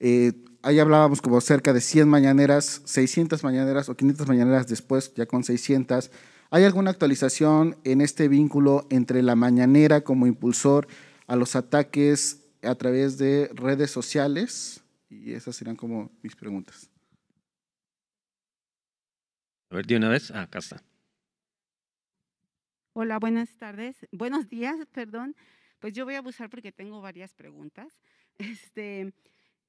Eh, ahí hablábamos como cerca de 100 mañaneras, 600 mañaneras o 500 mañaneras después, ya con 600. ¿Hay alguna actualización en este vínculo entre la mañanera como impulsor a los ataques a través de redes sociales? Y esas serán como mis preguntas. A ver, de una vez, ah, acá está. Hola, buenas tardes, buenos días, perdón. Pues yo voy a abusar porque tengo varias preguntas. Este,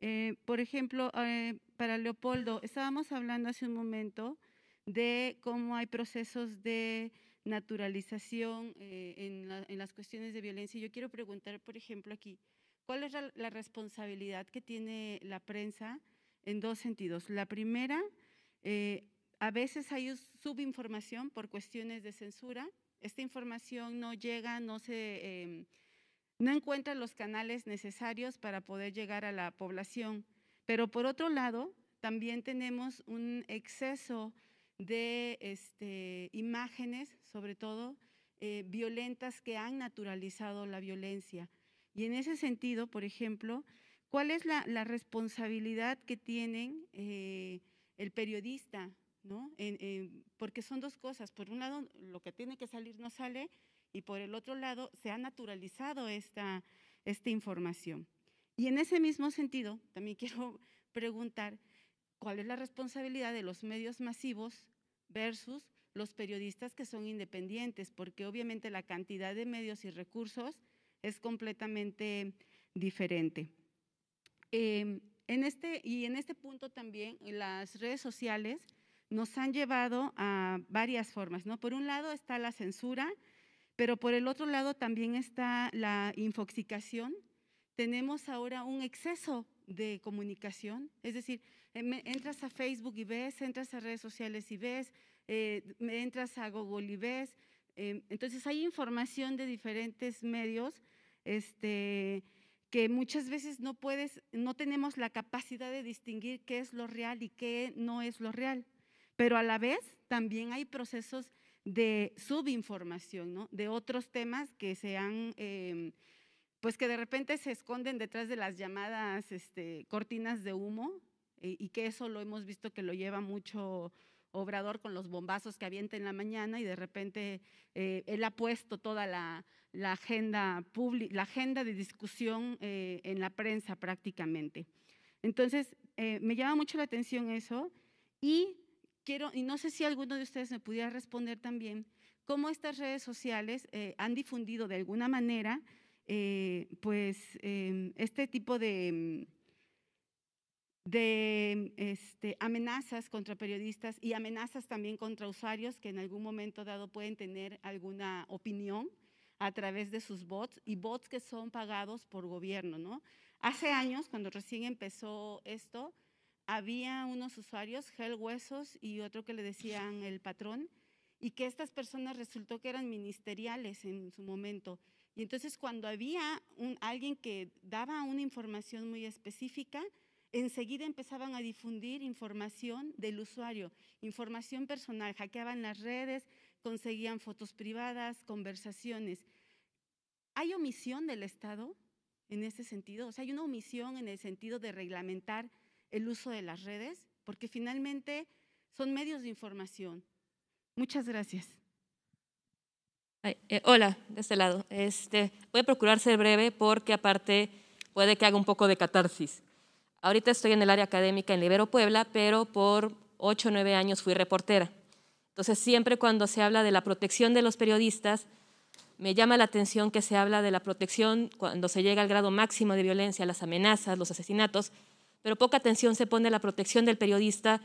eh, por ejemplo, eh, para Leopoldo, estábamos hablando hace un momento de cómo hay procesos de naturalización eh, en, las cuestiones de violencia. Yo quiero preguntar, por ejemplo, aquí, ¿cuál es la, la responsabilidad que tiene la prensa en dos sentidos? La primera, a veces hay subinformación por cuestiones de censura. Esta información no llega, no se em, no encuentra los canales necesarios para poder llegar a la población. Pero por otro lado, también tenemos un exceso de este, imágenes, sobre todo eh, violentas, que han naturalizado la violencia. Y en ese sentido, por ejemplo, ¿cuál es la, responsabilidad que tienen eh, el periodista? porque son dos cosas. Por un lado, lo que tiene que salir no sale y por el otro lado se ha naturalizado esta, esta información. Y en ese mismo sentido, también quiero preguntar cuál es la responsabilidad de los medios masivos versus los periodistas que son independientes, porque obviamente la cantidad de medios y recursos es completamente diferente. Eh, en este, y en este punto también las redes sociales nos han llevado a varias formas. ¿no? Por un lado está la censura, pero por el otro lado también está la infoxicación. Tenemos ahora un exceso de comunicación, es decir, eh, entras a Facebook y ves, entras a redes sociales y ves, eh, entras a Google y ves. Eh, entonces hay información de diferentes medios este, que muchas veces no puedes, no tenemos la capacidad de distinguir qué es lo real y qué no es lo real. Pero a la vez también hay procesos de subinformación, ¿no? de otros temas que se han, em, pues que de repente se esconden detrás de las llamadas este, cortinas de humo eh, y que eso lo hemos visto que lo lleva mucho Obrador con los bombazos que avienta en la mañana y de repente eh, él ha puesto toda la, agenda, pública, la agenda de discusión eh, en la prensa prácticamente. Entonces, me llama mucho la atención eso y quiero, y no sé si alguno de ustedes me pudiera responder también, cómo estas redes sociales eh, han difundido de alguna manera, eh, pues, em, este tipo de, de este, amenazas contra periodistas y amenazas también contra usuarios que en algún momento dado pueden tener alguna opinión a través de sus bots y bots que son pagados por gobierno, ¿no? Hace años, cuando recién empezó esto, había unos usuarios, gel huesos y otro que le decían el patrón, y que estas personas resultó que eran ministeriales en su momento. Y entonces cuando había un, alguien que daba una información muy específica, enseguida empezaban a difundir información del usuario, información personal, hackeaban las redes, conseguían fotos privadas, conversaciones. ¿Hay omisión del Estado en ese sentido? O sea, hay una omisión en el sentido de reglamentar el uso de las redes, porque finalmente son medios de información. Muchas gracias. Eh, hola, de este lado. Este, voy a procurar ser breve porque aparte puede que haga un poco de catarsis. Ahorita estoy en el área académica en Libero Puebla, pero por ocho o 9 años fui reportera. Entonces siempre cuando se habla de la protección de los periodistas, me llama la atención que se habla de la protección cuando se llega al grado máximo de violencia, las amenazas, los asesinatos, pero poca atención se pone a la protección del periodista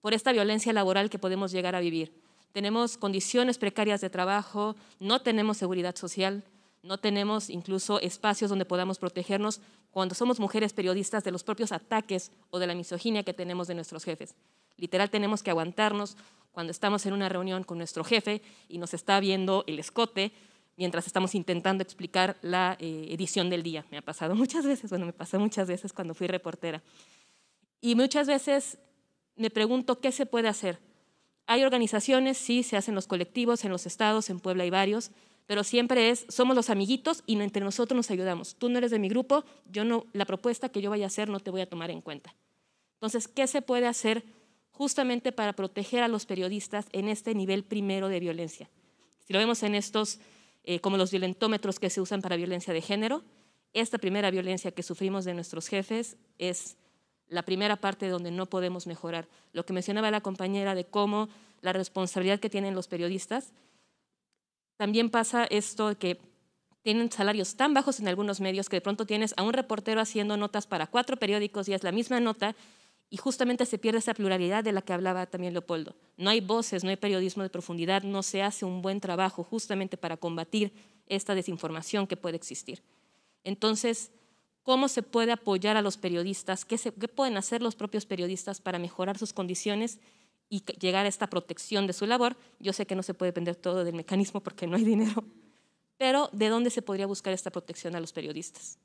por esta violencia laboral que podemos llegar a vivir. Tenemos condiciones precarias de trabajo, no tenemos seguridad social, no tenemos incluso espacios donde podamos protegernos cuando somos mujeres periodistas de los propios ataques o de la misoginia que tenemos de nuestros jefes. Literal tenemos que aguantarnos cuando estamos en una reunión con nuestro jefe y nos está viendo el escote mientras estamos intentando explicar la eh, edición del día. Me ha pasado muchas veces, bueno, me pasó muchas veces cuando fui reportera. Y muchas veces me pregunto qué se puede hacer. Hay organizaciones, sí, se hacen los colectivos, en los estados, en Puebla hay varios, pero siempre es, somos los amiguitos y entre nosotros nos ayudamos. Tú no eres de mi grupo, yo no, la propuesta que yo vaya a hacer no te voy a tomar en cuenta. Entonces, ¿qué se puede hacer justamente para proteger a los periodistas en este nivel primero de violencia? Si lo vemos en estos eh, como los violentómetros que se usan para violencia de género. Esta primera violencia que sufrimos de nuestros jefes es la primera parte donde no podemos mejorar. Lo que mencionaba la compañera de cómo la responsabilidad que tienen los periodistas. También pasa esto de que tienen salarios tan bajos en algunos medios que de pronto tienes a un reportero haciendo notas para cuatro periódicos y es la misma nota y justamente se pierde esa pluralidad de la que hablaba también Leopoldo. No hay voces, no hay periodismo de profundidad, no se hace un buen trabajo justamente para combatir esta desinformación que puede existir. Entonces, ¿cómo se puede apoyar a los periodistas? ¿Qué, pueden hacer los propios periodistas para mejorar sus condiciones y llegar a esta protección de su labor? Yo sé que no se puede depender todo del mecanismo porque no hay dinero, pero ¿de dónde se podría buscar esta protección a los periodistas?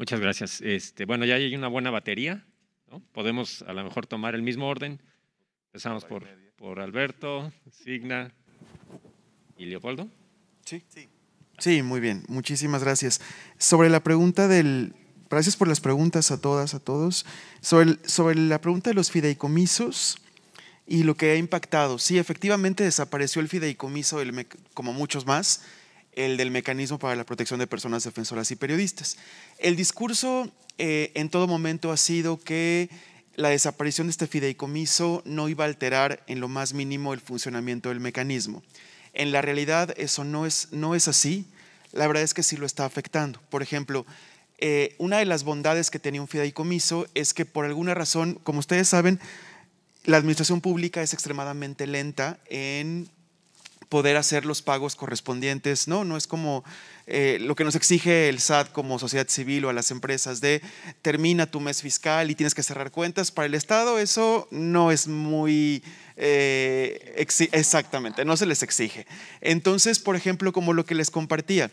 Muchas gracias. Este, bueno, ya hay una buena batería. ¿no? Podemos a lo mejor tomar el mismo orden. Empezamos por, por Alberto, Signa y Leopoldo. Sí. sí. muy bien. Muchísimas gracias. Sobre la pregunta del... Gracias por las preguntas a todas, a todos. Sobre, sobre la pregunta de los fideicomisos y lo que ha impactado. Sí, efectivamente desapareció el fideicomiso, el, como muchos más, el del mecanismo para la protección de personas defensoras y periodistas. El discurso eh, en todo momento ha sido que la desaparición de este fideicomiso no iba a alterar en lo más mínimo el funcionamiento del mecanismo. En la realidad eso no es, no es así. La verdad es que sí lo está afectando. Por ejemplo, eh, una de las bondades que tenía un fideicomiso es que por alguna razón, como ustedes saben, la administración pública es extremadamente lenta en poder hacer los pagos correspondientes. No, no es como eh, lo que nos exige el SAT como sociedad civil o a las empresas de termina tu mes fiscal y tienes que cerrar cuentas. Para el Estado eso no es muy... Eh, exactamente, no se les exige. Entonces, por ejemplo, como lo que les compartía,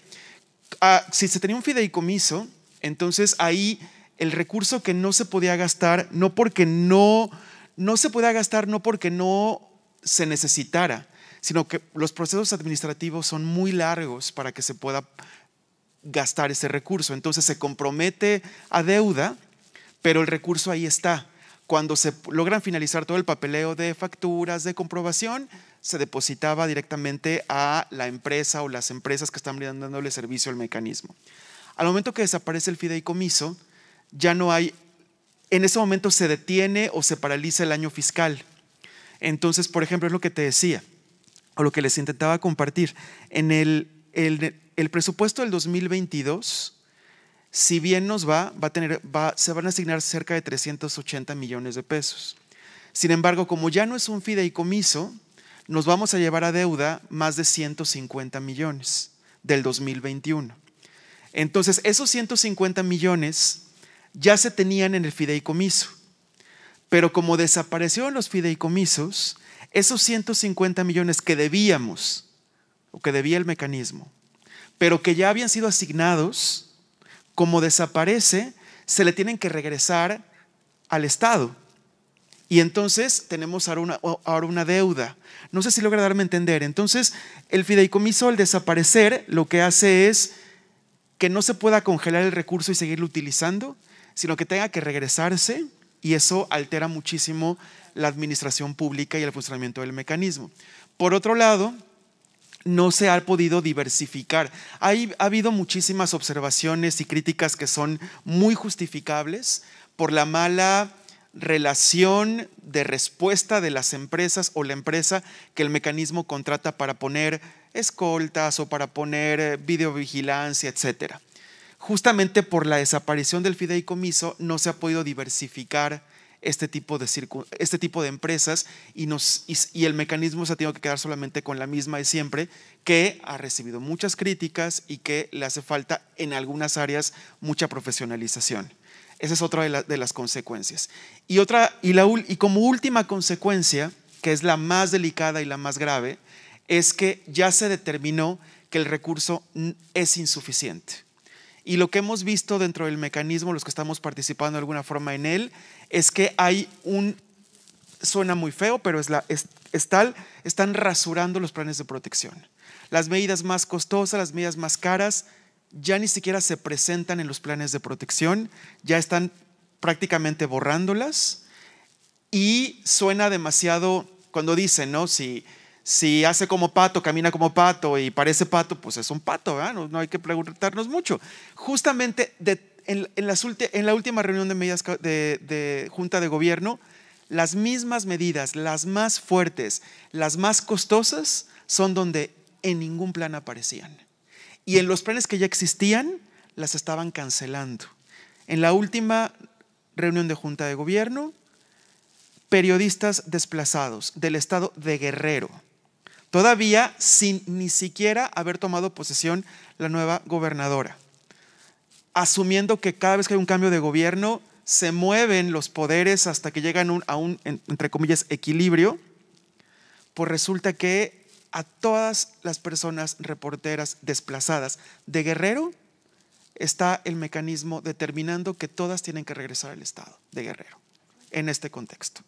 ah, si se tenía un fideicomiso, entonces ahí el recurso que no se podía gastar, no porque no, no se podía gastar, no porque no se necesitara, sino que los procesos administrativos son muy largos para que se pueda gastar ese recurso. Entonces se compromete a deuda, pero el recurso ahí está. Cuando se logran finalizar todo el papeleo de facturas, de comprobación, se depositaba directamente a la empresa o las empresas que están brindándole servicio al mecanismo. Al momento que desaparece el fideicomiso, ya no hay, en ese momento se detiene o se paraliza el año fiscal. Entonces, por ejemplo, es lo que te decía, o lo que les intentaba compartir. En el, presupuesto del 2022, si bien nos va, va a tener, va, se van a asignar cerca de 380 millones de pesos. Sin embargo, como ya no es un fideicomiso, nos vamos a llevar a deuda más de 150 millones del 2021. Entonces, esos 150 millones ya se tenían en el fideicomiso, pero como desaparecieron los fideicomisos, esos 150 millones que debíamos, o que debía el mecanismo, pero que ya habían sido asignados, como desaparece, se le tienen que regresar al Estado. Y entonces tenemos ahora una, ahora una, deuda. No sé si logra darme a entender. Entonces, el fideicomiso al desaparecer lo que hace es que no se pueda congelar el recurso y seguirlo utilizando, sino que tenga que regresarse y eso altera muchísimo la administración pública y el funcionamiento del mecanismo. Por otro lado, no se ha podido diversificar. Hay, ha habido muchísimas observaciones y críticas que son muy justificables por la mala relación de respuesta de las empresas o la empresa que el mecanismo contrata para poner escoltas o para poner eh, videovigilancia, etc. Justamente por la desaparición del fideicomiso no se ha podido diversificar este tipo de, este tipo de empresas y, nos, y, el mecanismo se ha tenido que quedar solamente con la misma de siempre, que ha recibido muchas críticas y que le hace falta en algunas áreas mucha profesionalización. Esa es otra de, las consecuencias. Y, otra, y, la, y como última consecuencia, que es la más delicada y la más grave, es que ya se determinó que el recurso es insuficiente. Y lo que hemos visto dentro del mecanismo, los que estamos participando de alguna forma en él, es que hay un, suena muy feo, pero es, tal, están rasurando los planes de protección. Las medidas más costosas, las medidas más caras, ya ni siquiera se presentan en los planes de protección, ya están prácticamente borrándolas y suena demasiado cuando dicen, ¿no? Si si hace como pato, camina como pato y parece pato, pues es un pato, No, hay que preguntarnos mucho. Justamente en, la última reunión de, medidas de Junta de Gobierno, las mismas medidas, las más fuertes, las más costosas, son donde en ningún plan aparecían. Y en los planes que ya existían, las estaban cancelando. En la última reunión de Junta de Gobierno, periodistas desplazados del estado de Guerrero, todavía sin ni siquiera haber tomado posesión la nueva gobernadora, asumiendo que cada vez que hay un cambio de gobierno se mueven los poderes hasta que llegan a un, entre comillas, equilibrio, pues resulta que a todas las personas reporteras desplazadas de Guerrero está el mecanismo determinando que todas tienen que regresar al Estado de Guerrero en este contexto.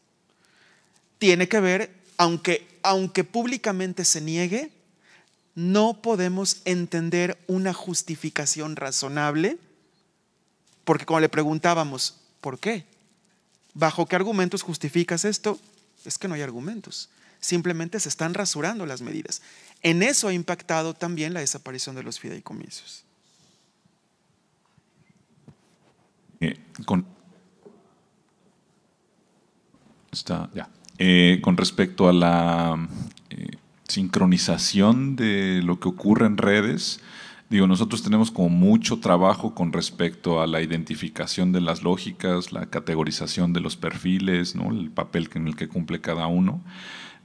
Tiene que ver aunque, aunque públicamente se niegue, no podemos entender una justificación razonable, porque cuando le preguntábamos, ¿por qué? ¿Bajo qué argumentos justificas esto? Es que no hay argumentos. Simplemente se están rasurando las medidas. En eso ha impactado también la desaparición de los fideicomisos. Eh, Está, ya. Eh, con respecto a la eh, sincronización de lo que ocurre en redes, digo, nosotros tenemos como mucho trabajo con respecto a la identificación de las lógicas, la categorización de los perfiles, ¿no? el papel en el que cumple cada uno,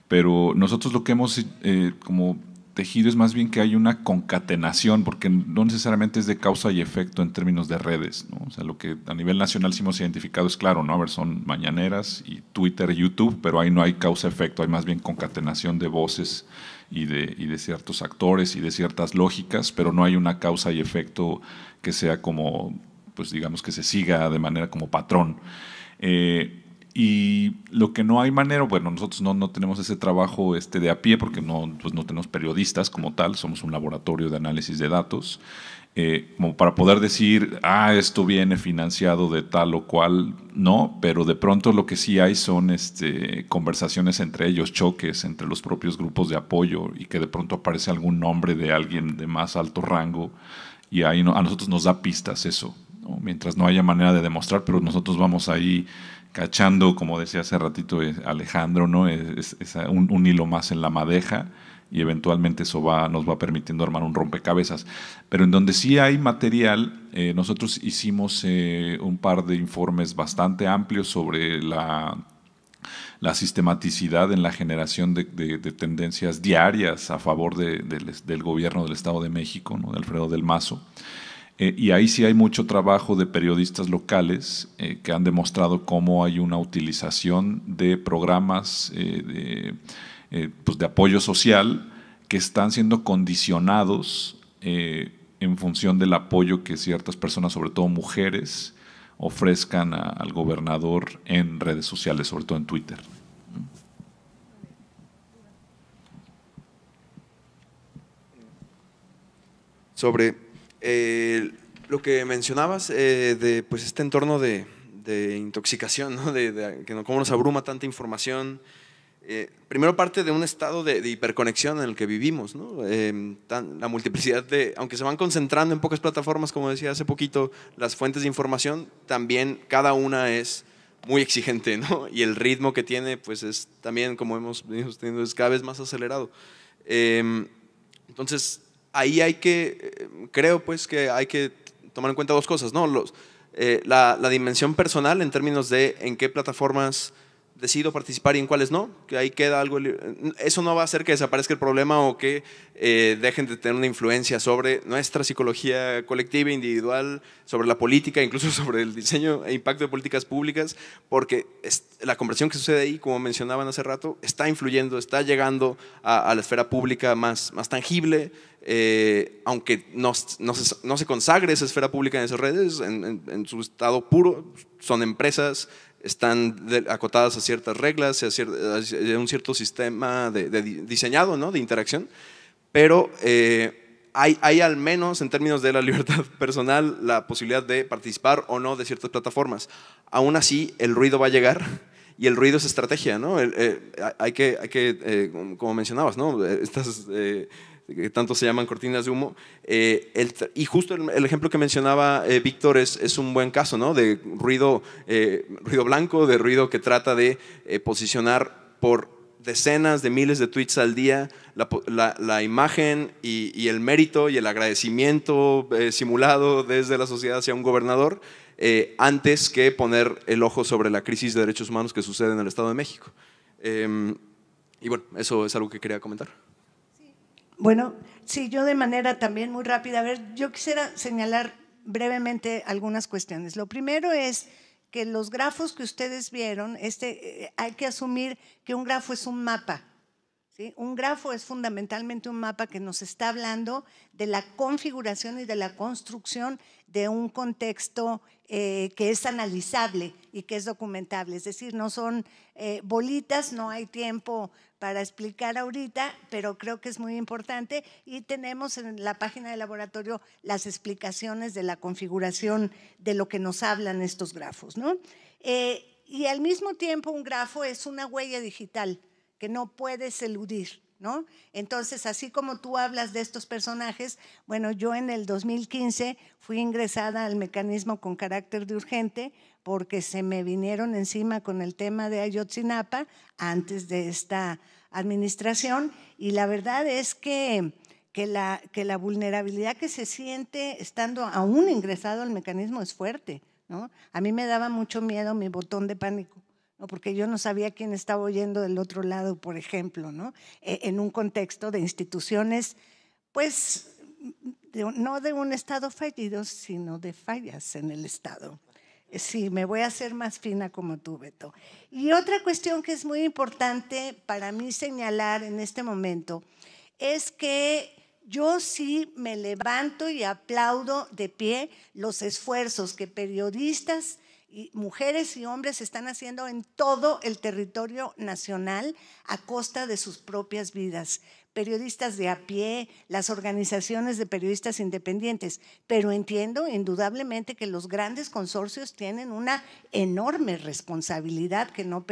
pero nosotros lo que hemos eh, como tejido es más bien que hay una concatenación, porque no necesariamente es de causa y efecto en términos de redes. O sea, lo que a nivel nacional sí hemos identificado es claro, ¿no? A ver, son mañaneras y Twitter, YouTube, pero ahí no hay causa-efecto, hay más bien concatenación de voces y de, ciertos actores y de ciertas lógicas, pero no hay una causa y efecto que sea como, pues digamos, que se siga de manera como patrón. Eh, y lo que no hay manera, bueno, nosotros no, tenemos ese trabajo este, de a pie porque no, pues, no tenemos periodistas como tal, somos un laboratorio de análisis de datos, eh, como para poder decir, ah, esto viene financiado de tal o cual, no, pero de pronto lo que sí hay son este, conversaciones entre ellos, choques entre los propios grupos de apoyo y que de pronto aparece algún nombre de alguien de más alto rango y ahí no, a nosotros nos da pistas eso, mientras no haya manera de demostrar, pero nosotros vamos ahí cachando, como decía hace ratito eh, Alejandro, ¿no? Es, un, hilo más en la madeja y eventualmente eso va, nos va permitiendo armar un rompecabezas. Pero en donde sí hay material, eh, nosotros hicimos eh, un par de informes bastante amplios sobre la, sistematicidad en la generación de, tendencias diarias a favor del gobierno del Estado de México, ¿no? de Alfredo del Mazo. Eh, y ahí sí hay mucho trabajo de periodistas locales eh, que han demostrado cómo hay una utilización de programas eh, pues, de, apoyo social que están siendo condicionados en función del apoyo que ciertas personas, sobre todo mujeres, ofrezcan al gobernador en redes sociales, sobre todo en Twitter. Sobre eh, lo que mencionabas eh, de pues, este entorno de, intoxicación, ¿no? De, que no, cómo nos abruma tanta información. Eh, primero parte de un estado de, hiperconexión en el que vivimos, ¿no? Em, la multiplicidad de, aunque se van concentrando en pocas plataformas, como decía hace poquito, las fuentes de información, también cada una es muy exigente, ¿no? Y el ritmo que tiene, pues es también, como hemos venido teniendo, es cada vez más acelerado. Em, entonces, ahí hay que, eh, creo pues que hay que tomar en cuenta dos cosas, ¿no? Los, eh, la, la, dimensión personal en términos de en qué plataformas decido participar y en cuáles no, que ahí queda algo. Eso no va a hacer que desaparezca el problema o que eh, dejen de tener una influencia sobre nuestra psicología colectiva, individual, sobre la política, incluso sobre el diseño e impacto de políticas públicas, porque la conversación que sucede ahí, como mencionaban hace rato, está influyendo, está llegando a, la esfera pública más, más tangible. Eh, aunque no, se, no, consagre esa esfera pública en esas redes, en su estado puro, son empresas, están acotadas a ciertas reglas, a, un cierto sistema de, diseñado, ¿no? De interacción, pero eh, hay, hay, al menos en términos de la libertad personal la posibilidad de participar o no de ciertas plataformas. Aún así, el ruido va a llegar y el ruido es estrategia, ¿no? Eh, hay que, hay que eh, como mencionabas, ¿no? Estas que tanto se llaman cortinas de humo. Eh, y justo el, ejemplo que mencionaba eh, Víctor es, un buen caso, ¿no? De ruido, eh, ruido blanco, de ruido que trata de posicionar por decenas de miles de tweets al día la, imagen y, el mérito y el agradecimiento simulado desde la sociedad hacia un gobernador antes que poner el ojo sobre la crisis de derechos humanos que sucede en el Estado de México. Em, y bueno, eso es algo que quería comentar. Bueno, sí, yo de manera también muy rápida. A ver, yo quisiera señalar brevemente algunas cuestiones. Lo primero es que los grafos que ustedes vieron, este, eh, hay que asumir que un grafo es un mapa. ¿sí? Un grafo es fundamentalmente un mapa que nos está hablando de la configuración y de la construcción de un contexto eh, que es analizable y que es documentable. Es decir, no son eh, bolitas, no hay tiempo para explicar ahorita, pero creo que es muy importante y tenemos en la página del laboratorio las explicaciones de la configuración de lo que nos hablan estos grafos. ¿no? Eh, y al mismo tiempo un grafo es una huella digital que no puedes eludir. ¿No? Entonces, así como tú hablas de estos personajes, bueno, yo en el 2015 fui ingresada al mecanismo con carácter de urgente porque se me vinieron encima con el tema de Ayotzinapa antes de esta administración y la verdad es que, que, la, vulnerabilidad que se siente estando aún ingresado al mecanismo es fuerte. ¿no? A mí me daba mucho miedo mi botón de pánico. porque yo no sabía quién estaba oyendo del otro lado, por ejemplo, e, en un contexto de instituciones, pues no de un Estado fallido, sino de fallas en el Estado. Sí, me voy a hacer más fina como tú, Beto. Y otra cuestión que es muy importante para mí señalar en este momento es que yo sí me levanto y aplaudo de pie los esfuerzos que periodistas, y mujeres y hombres están haciendo en todo el territorio nacional a costa de sus propias vidas periodistas de a pie, las organizaciones de periodistas independientes, pero entiendo indudablemente que los grandes consorcios tienen una enorme responsabilidad que no,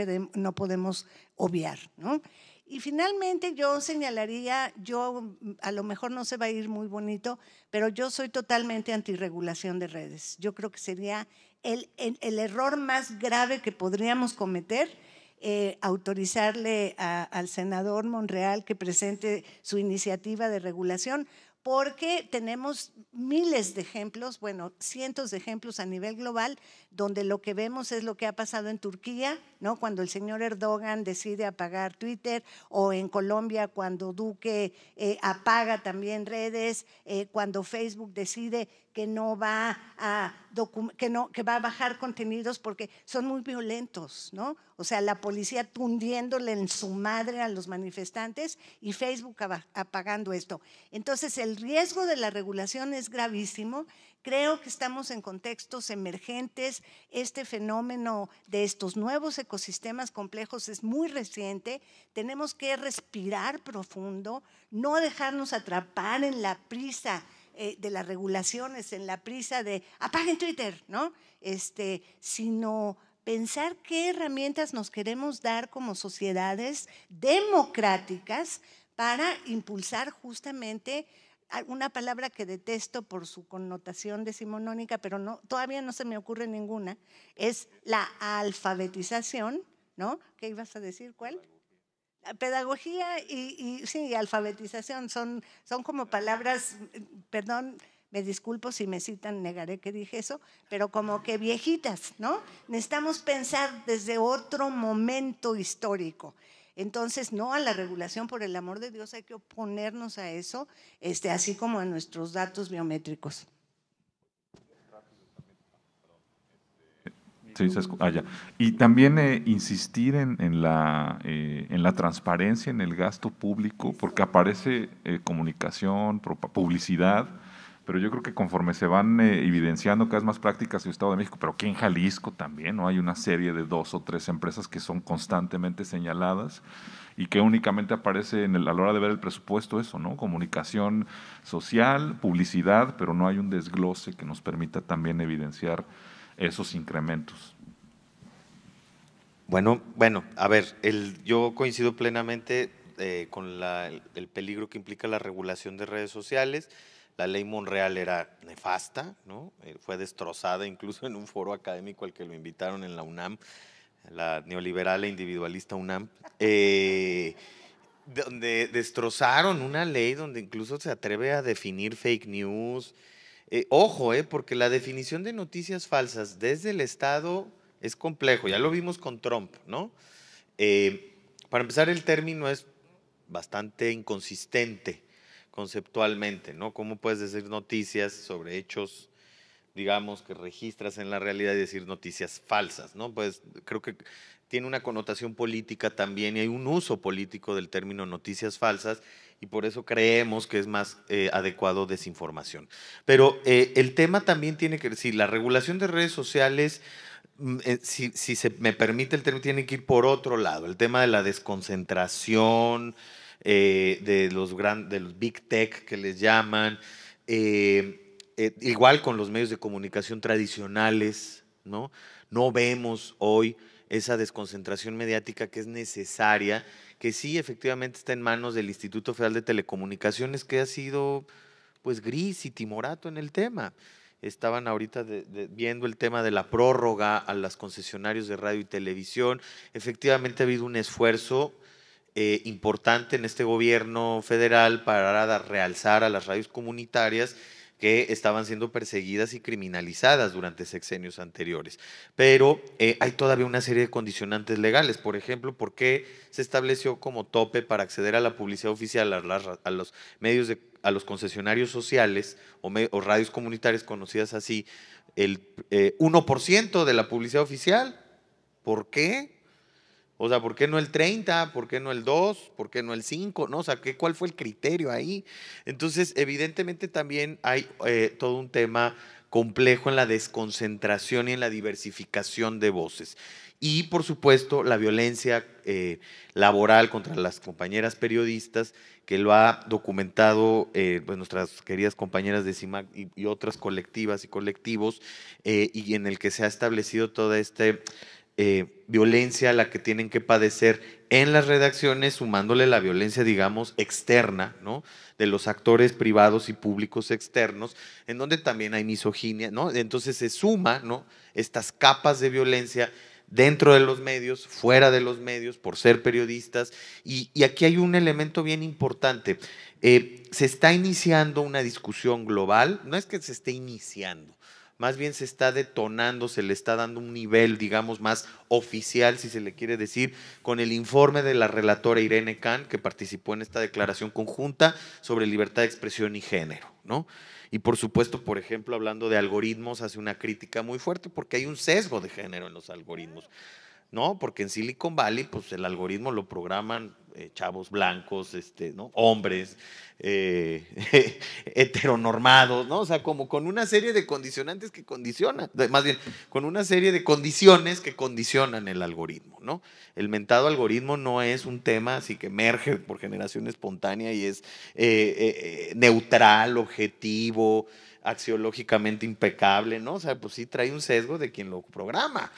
podemos obviar. Y finalmente yo señalaría, yo mm, a lo mejor no se va a ir muy bonito, pero yo soy totalmente antirregulación de redes. Yo creo que sería el error más grave que podríamos cometer eh, autorizarle al senador Monreal que presente su iniciativa de regulación, porque tenemos miles de ejemplos, bueno, cientos de ejemplos a nivel global, donde lo que vemos es lo que ha pasado en Turquía, ¿no? Cuando el señor Erdogan decide apagar Twitter, o en Colombia cuando Duque eh, apaga también redes, eh, cuando Facebook decide que no va a que va a bajar contenidos porque son muy violentos, ¿no? O sea, la policía tundiéndole en su madre a los manifestantes y Facebook apagando esto. Entonces, el riesgo de la regulación es gravísimo. Creo que estamos en contextos emergentes. Este fenómeno de estos nuevos ecosistemas complejos es muy reciente. Tenemos que respirar profundo, no dejarnos atrapar en la prisa eh, de las regulaciones, en la prisa de apaguen Twitter, ¿no? Este, sino pensar qué herramientas nos queremos dar como sociedades democráticas para impulsar justamente ah, una palabra que detesto por su connotación decimonónica, pero no, todavía no se me ocurre ninguna, es la alfabetización, ¿no? ¿Qué ibas a decir? ¿Cuál? Ah, pedagogía y, alfabetización son, son como palabras, perdón, me disculpo si me citan, negaré que dije eso, pero como que viejitas, ¿no? Necesitamos pensar desde otro momento histórico. Entonces, no a la regulación, por el amor de Dios, hay que oponernos a eso, este, así como a nuestros datos biométricos. Sí, ah, Y también eh, insistir en, la, eh, en la transparencia, en el gasto público, porque aparece eh, comunicación, publicidad, pero yo creo que conforme se van evidenciando cada vez más prácticas en el Estado de México, pero aquí en Jalisco también, ¿no? Hay una serie de dos o tres empresas que son constantemente señaladas y que únicamente aparece en a la hora de ver el presupuesto eso, ¿no? Comunicación social, publicidad, pero no hay un desglose que nos permita también evidenciar esos incrementos. Bueno, bueno, a ver, el, yo coincido plenamente eh, con el, peligro que implica la regulación de redes sociales. La ley Monreal era nefasta, ¿no? Eh, fue destrozada incluso en un foro académico al que lo invitaron en la UNAM, la neoliberal e individualista UNAM, eh, donde destrozaron una ley donde incluso se atreve a definir fake news, eh, ojo, eh, porque la definición de noticias falsas desde el Estado es complejo, ya lo vimos con Trump, ¿no? Eh, para empezar, el término es bastante inconsistente conceptualmente, ¿no? ¿Cómo puedes decir noticias sobre hechos, digamos, que registras en la realidad y decir noticias falsas, ¿no? Pues creo que tiene una connotación política también y hay un uso político del término noticias falsas y por eso creemos que es más eh, adecuado desinformación. Pero eh, el tema también tiene que, si la regulación de redes sociales, mm, eh, si, se me permite el término, tiene que ir por otro lado, el tema de la desconcentración, de, los gran, de los big tech que les llaman, igual con los medios de comunicación tradicionales, ¿no? No vemos hoy esa desconcentración mediática que es necesaria, que sí efectivamente está en manos del Instituto Federal de Telecomunicaciones, que ha sido pues gris y timorato en el tema. Estaban ahorita viendo el tema de la prórroga a las concesionarios de radio y televisión. Efectivamente ha habido un esfuerzo eh, importante en este gobierno federal para realzar a las radios comunitarias que estaban siendo perseguidas y criminalizadas durante sexenios anteriores. Pero eh, hay todavía una serie de condicionantes legales. Por ejemplo, ¿por qué se estableció como tope para acceder a la publicidad oficial a, los medios a los concesionarios sociales o, radios comunitarias conocidas así, el 1% eh, de la publicidad oficial? ¿Por qué? O sea, ¿por qué no el 30? ¿Por qué no el 2? ¿Por qué no el 5? ¿No? O sea, ¿qué, ¿cuál fue el criterio ahí? Entonces, evidentemente también hay eh, todo un tema complejo en la desconcentración y en la diversificación de voces. Y, por supuesto, la violencia eh, laboral contra las compañeras periodistas, que lo ha documentado eh, pues, nuestras queridas compañeras de CIMAC y, otras colectivas y colectivos, y en el que se ha establecido todo este eh, violencia la que tienen que padecer en las redacciones, sumándole la violencia, digamos, externa, ¿no? De los actores privados y públicos externos, en donde también hay misoginia, ¿no? Entonces se suma, ¿no? Estas capas de violencia dentro de los medios, fuera de los medios, por ser periodistas. Y, aquí hay un elemento bien importante. Eh, se está iniciando una discusión global, no es que se esté iniciando, más bien se está detonando, se le está dando un nivel, digamos, más oficial, si se le quiere decir, con el informe de la relatora Irene Kahn, que participó en esta declaración conjunta sobre libertad de expresión y género, ¿no? Y por supuesto, por ejemplo, hablando de algoritmos, hace una crítica muy fuerte porque hay un sesgo de género en los algoritmos, ¿no? Porque en Silicon Valley, pues el algoritmo lo programan eh, chavos blancos, este, ¿no? hombres, eh, heteronormados, ¿no? O sea, como con una serie de condicionantes que condicionan, más bien, con una serie de condiciones que condicionan el algoritmo, ¿no? El mentado algoritmo no es un tema así que emerge por generación espontánea y es eh, neutral, objetivo, axiológicamente impecable, ¿no? O sea, pues sí trae un sesgo de quien lo programa.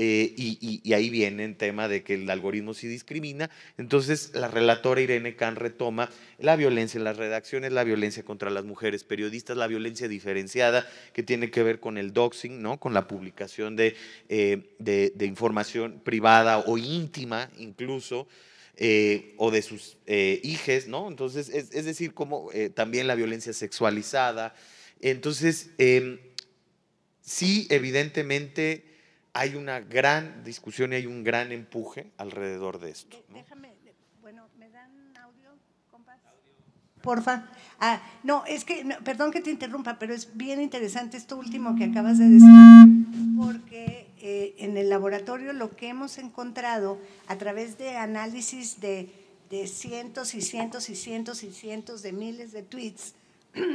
Eh, y, ahí viene el tema de que el algoritmo sí discrimina. Entonces, la relatora Irene Kahn retoma la violencia en las redacciones, la violencia contra las mujeres periodistas, la violencia diferenciada que tiene que ver con el doxing, ¿no? con la publicación de, eh, de, información privada o íntima incluso. Eh, o de sus hijes, ¿no? Entonces, es, decir, como también la violencia sexualizada. Entonces, em, sí, evidentemente, hay una gran discusión y hay un gran empuje alrededor de esto. Eh, déjame, bueno, ¿me dan audio, compas? Porfa. Ah, no, es que, perdón que te interrumpa, pero es bien interesante esto último que acabas de decir, porque eh, en el laboratorio lo que hemos encontrado a través de análisis de, de cientos y cientos y cientos y cientos de miles de tweets,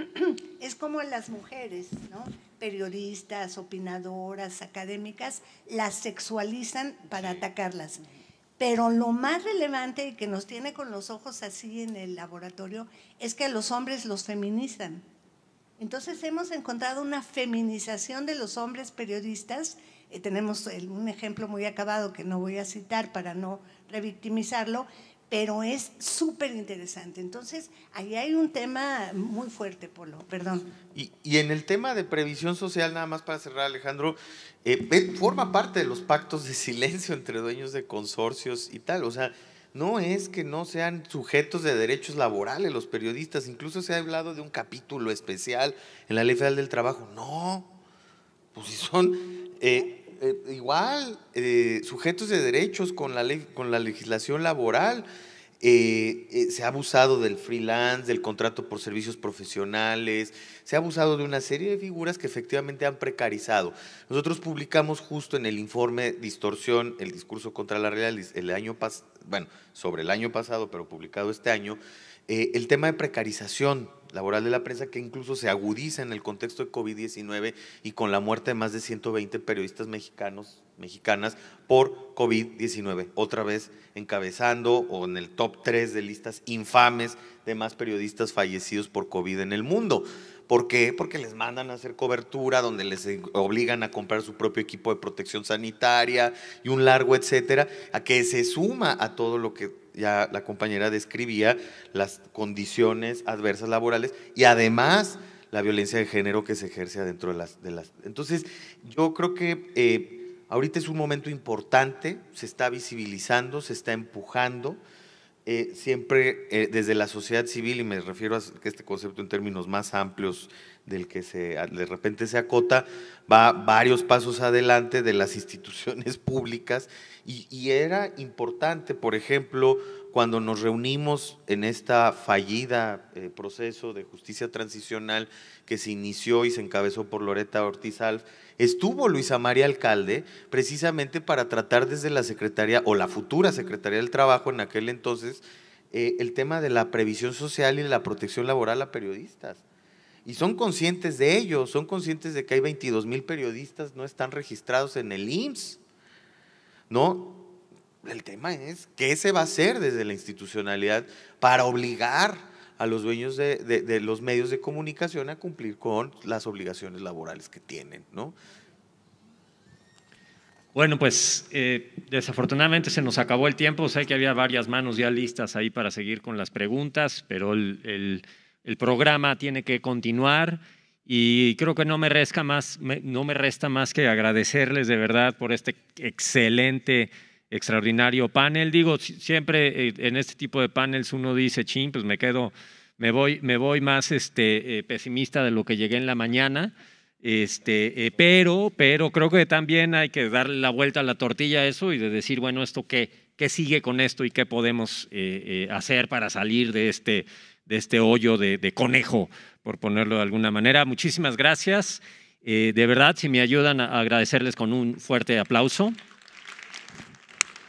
es como las mujeres, ¿no? periodistas, opinadoras, académicas, las sexualizan para atacarlas. Pero lo más relevante y que nos tiene con los ojos así en el laboratorio es que a los hombres los feminizan. Entonces hemos encontrado una feminización de los hombres periodistas. Eh, tenemos un ejemplo muy acabado que no voy a citar para no revictimizarlo, pero es súper interesante. Entonces, ahí hay un tema muy fuerte, Polo, perdón. Y, en el tema de previsión social, nada más para cerrar, Alejandro, eh, forma parte de los pactos de silencio entre dueños de consorcios y tal. O sea, no es que no sean sujetos de derechos laborales los periodistas, incluso se ha hablado de un capítulo especial en la Ley Federal del Trabajo. No, pues si son... Eh, eh, igual, eh, sujetos de derechos con la, ley, con la legislación laboral. Eh, se ha abusado del freelance, del contrato por servicios profesionales, se ha abusado de una serie de figuras que efectivamente han precarizado. Nosotros publicamos justo en el informe Distorsión, el discurso contra la realidad, el año pas bueno, sobre el año pasado, pero publicado este año, el tema de precarización laboral de la prensa que incluso se agudiza en el contexto de COVID-19 y con la muerte de más de 120 periodistas mexicanos, mexicanas por COVID-19. Otra vez encabezando o en el top 3 de listas infames de más periodistas fallecidos por COVID en el mundo. ¿Por qué? Porque les mandan a hacer cobertura, donde les obligan a comprar su propio equipo de protección sanitaria y un largo etcétera, a que se suma a todo lo que ya la compañera describía las condiciones adversas laborales y además la violencia de género que se ejerce dentro de las… De las entonces, yo creo que eh, ahorita es un momento importante, se está visibilizando, se está empujando, eh, siempre eh, desde la sociedad civil, y me refiero a este concepto en términos más amplios del que se, de repente se acota, va varios pasos adelante de las instituciones públicas y, era importante, por ejemplo, cuando nos reunimos en esta fallida eh, proceso de justicia transicional que se inició y se encabezó por Loreta Ortiz Alf, estuvo Luisa María Alcalde precisamente para tratar desde la Secretaría o la futura Secretaría del Trabajo en aquel entonces eh, el tema de la previsión social y la protección laboral a periodistas. Y son conscientes de ello, son conscientes de que hay 22 mil periodistas no están registrados en el IMSS ¿no? El tema es qué se va a hacer desde la institucionalidad para obligar a los dueños de, los medios de comunicación a cumplir con las obligaciones laborales que tienen, ¿no? Bueno, pues eh, desafortunadamente se nos acabó el tiempo. Sé que había varias manos ya listas ahí para seguir con las preguntas, pero el programa tiene que continuar. Y creo que no me, resta más, no me resta más que agradecerles de verdad por este excelente, extraordinario panel. Digo, siempre eh, en este tipo de panels uno dice, ching pues me quedo, me voy, me voy más este, eh, pesimista de lo que llegué en la mañana. Este, eh, pero, pero creo que también hay que darle la vuelta a la tortilla a eso y de decir, bueno, ¿esto qué, qué sigue con esto y qué podemos hacer para salir de este, de este hoyo de, de conejo por ponerlo de alguna manera. Muchísimas gracias. Eh, de verdad, si me ayudan a agradecerles con un fuerte aplauso.